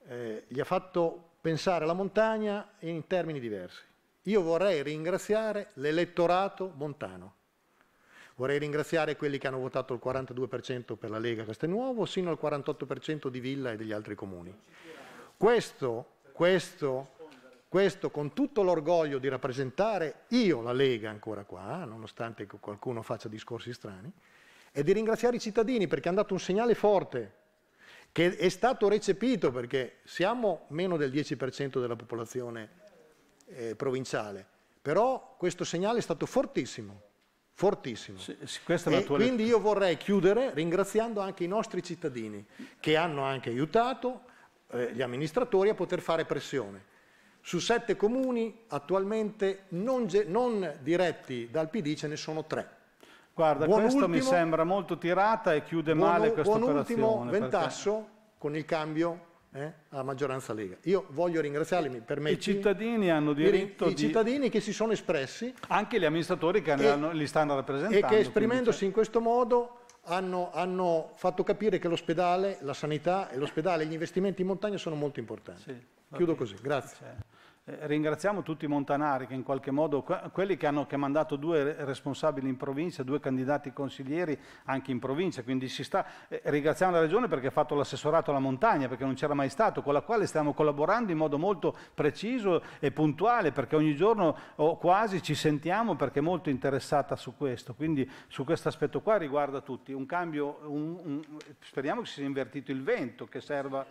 eh, gli ha fatto pensare alla montagna in termini diversi io vorrei ringraziare l'elettorato montano. Vorrei ringraziare quelli che hanno votato il 42% per la Lega, questo è sino al 48% di Villa e degli altri comuni. Questo, questo, questo con tutto l'orgoglio di rappresentare io la Lega ancora qua, nonostante qualcuno faccia discorsi strani, e di ringraziare i cittadini perché hanno dato un segnale forte che è stato recepito perché siamo meno del 10% della popolazione eh, provinciale. Però questo segnale è stato fortissimo, fortissimo. Sì, sì, quindi io vorrei chiudere ringraziando anche i nostri cittadini che hanno anche aiutato eh, gli amministratori a poter fare pressione. Su sette comuni attualmente non, non diretti dal PD ce ne sono tre. Guarda, buon questo ultimo, mi sembra molto tirata e chiude buon, male questa buon operazione. Buon ultimo Ventasso perché... con il cambio eh, alla maggioranza Lega. Io voglio ringraziarli, mi permetti. I cittadini hanno diritto I cittadini di... che si sono espressi. Anche gli amministratori che e, li stanno rappresentando. E che esprimendosi in questo modo hanno, hanno, fatto capire che l'ospedale, la sanità e l'ospedale, gli investimenti in montagna sono molto importanti. Sì, Chiudo bene. così, grazie. Sì. Eh, ringraziamo tutti i montanari che in qualche modo, quelli che hanno che mandato due responsabili in provincia, due candidati consiglieri anche in provincia, quindi si sta, eh, ringraziamo la Regione perché ha fatto l'assessorato alla montagna, perché non c'era mai stato, con la quale stiamo collaborando in modo molto preciso e puntuale, perché ogni giorno o quasi ci sentiamo perché è molto interessata su questo, quindi su questo aspetto qua riguarda tutti, un cambio, un, un, speriamo che si sia invertito il vento, che serva...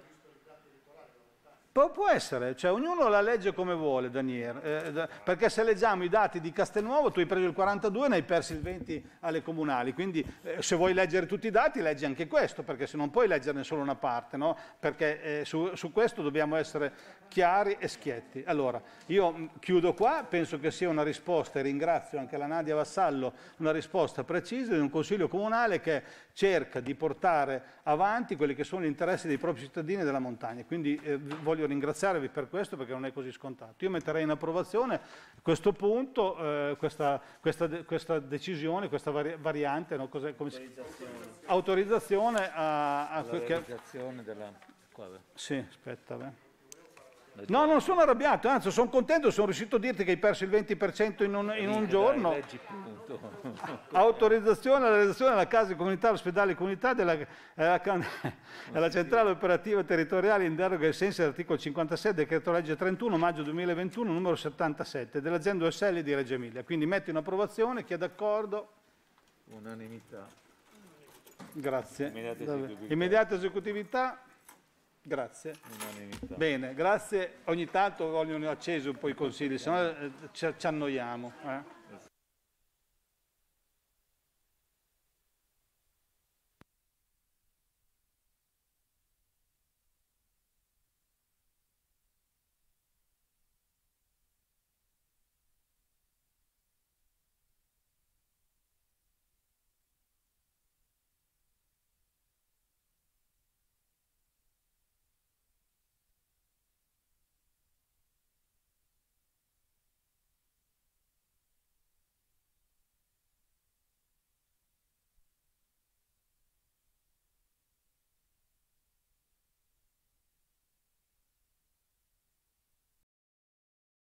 Pu- può essere, cioè ognuno la legge come vuole, Daniele, eh, eh, da, perché se leggiamo i dati di Castelnuovo tu hai preso il 42 e ne hai persi il 20 alle comunali, quindi eh, se vuoi leggere tutti i dati leggi anche questo, perché se non puoi leggerne solo una parte, no? perché eh, su, su, questo dobbiamo essere chiari e schietti. Allora, io mm, chiudo qua, penso che sia una risposta e ringrazio anche la Nadia Vassallo, una risposta precisa di un Consiglio Comunale che cerca di portare avanti quelli che sono gli interessi dei propri cittadini della montagna. Quindi eh, voglio ringraziarvi per questo perché non è così scontato. Io metterei in approvazione questo punto, eh, questa, questa, questa, decisione, questa vari variante, no? autorizzazione, a, a, a che... della... Eh. Sì, aspetta, beh. No, non sono arrabbiato, anzi sono contento, sono riuscito a dirti che hai perso il 20% in un, in un giorno. Autorizzazione alla realizzazione della casa di comunità, ospedale comunità della, eh, della, della centrale operativa territoriale in deroga ai sensi dell'articolo 56 decreto legge 31 maggio 2021 numero 77 dell'azienda OSL di Reggio Emilia. Quindi metto in approvazione, chi è d'accordo? Unanimità. Grazie. Immediata esecutività. Immediata esecutività. Grazie. Bene, grazie. Ogni tanto vogliono accesi un po' i consigli, sennò no eh, ci annoiamo. Eh?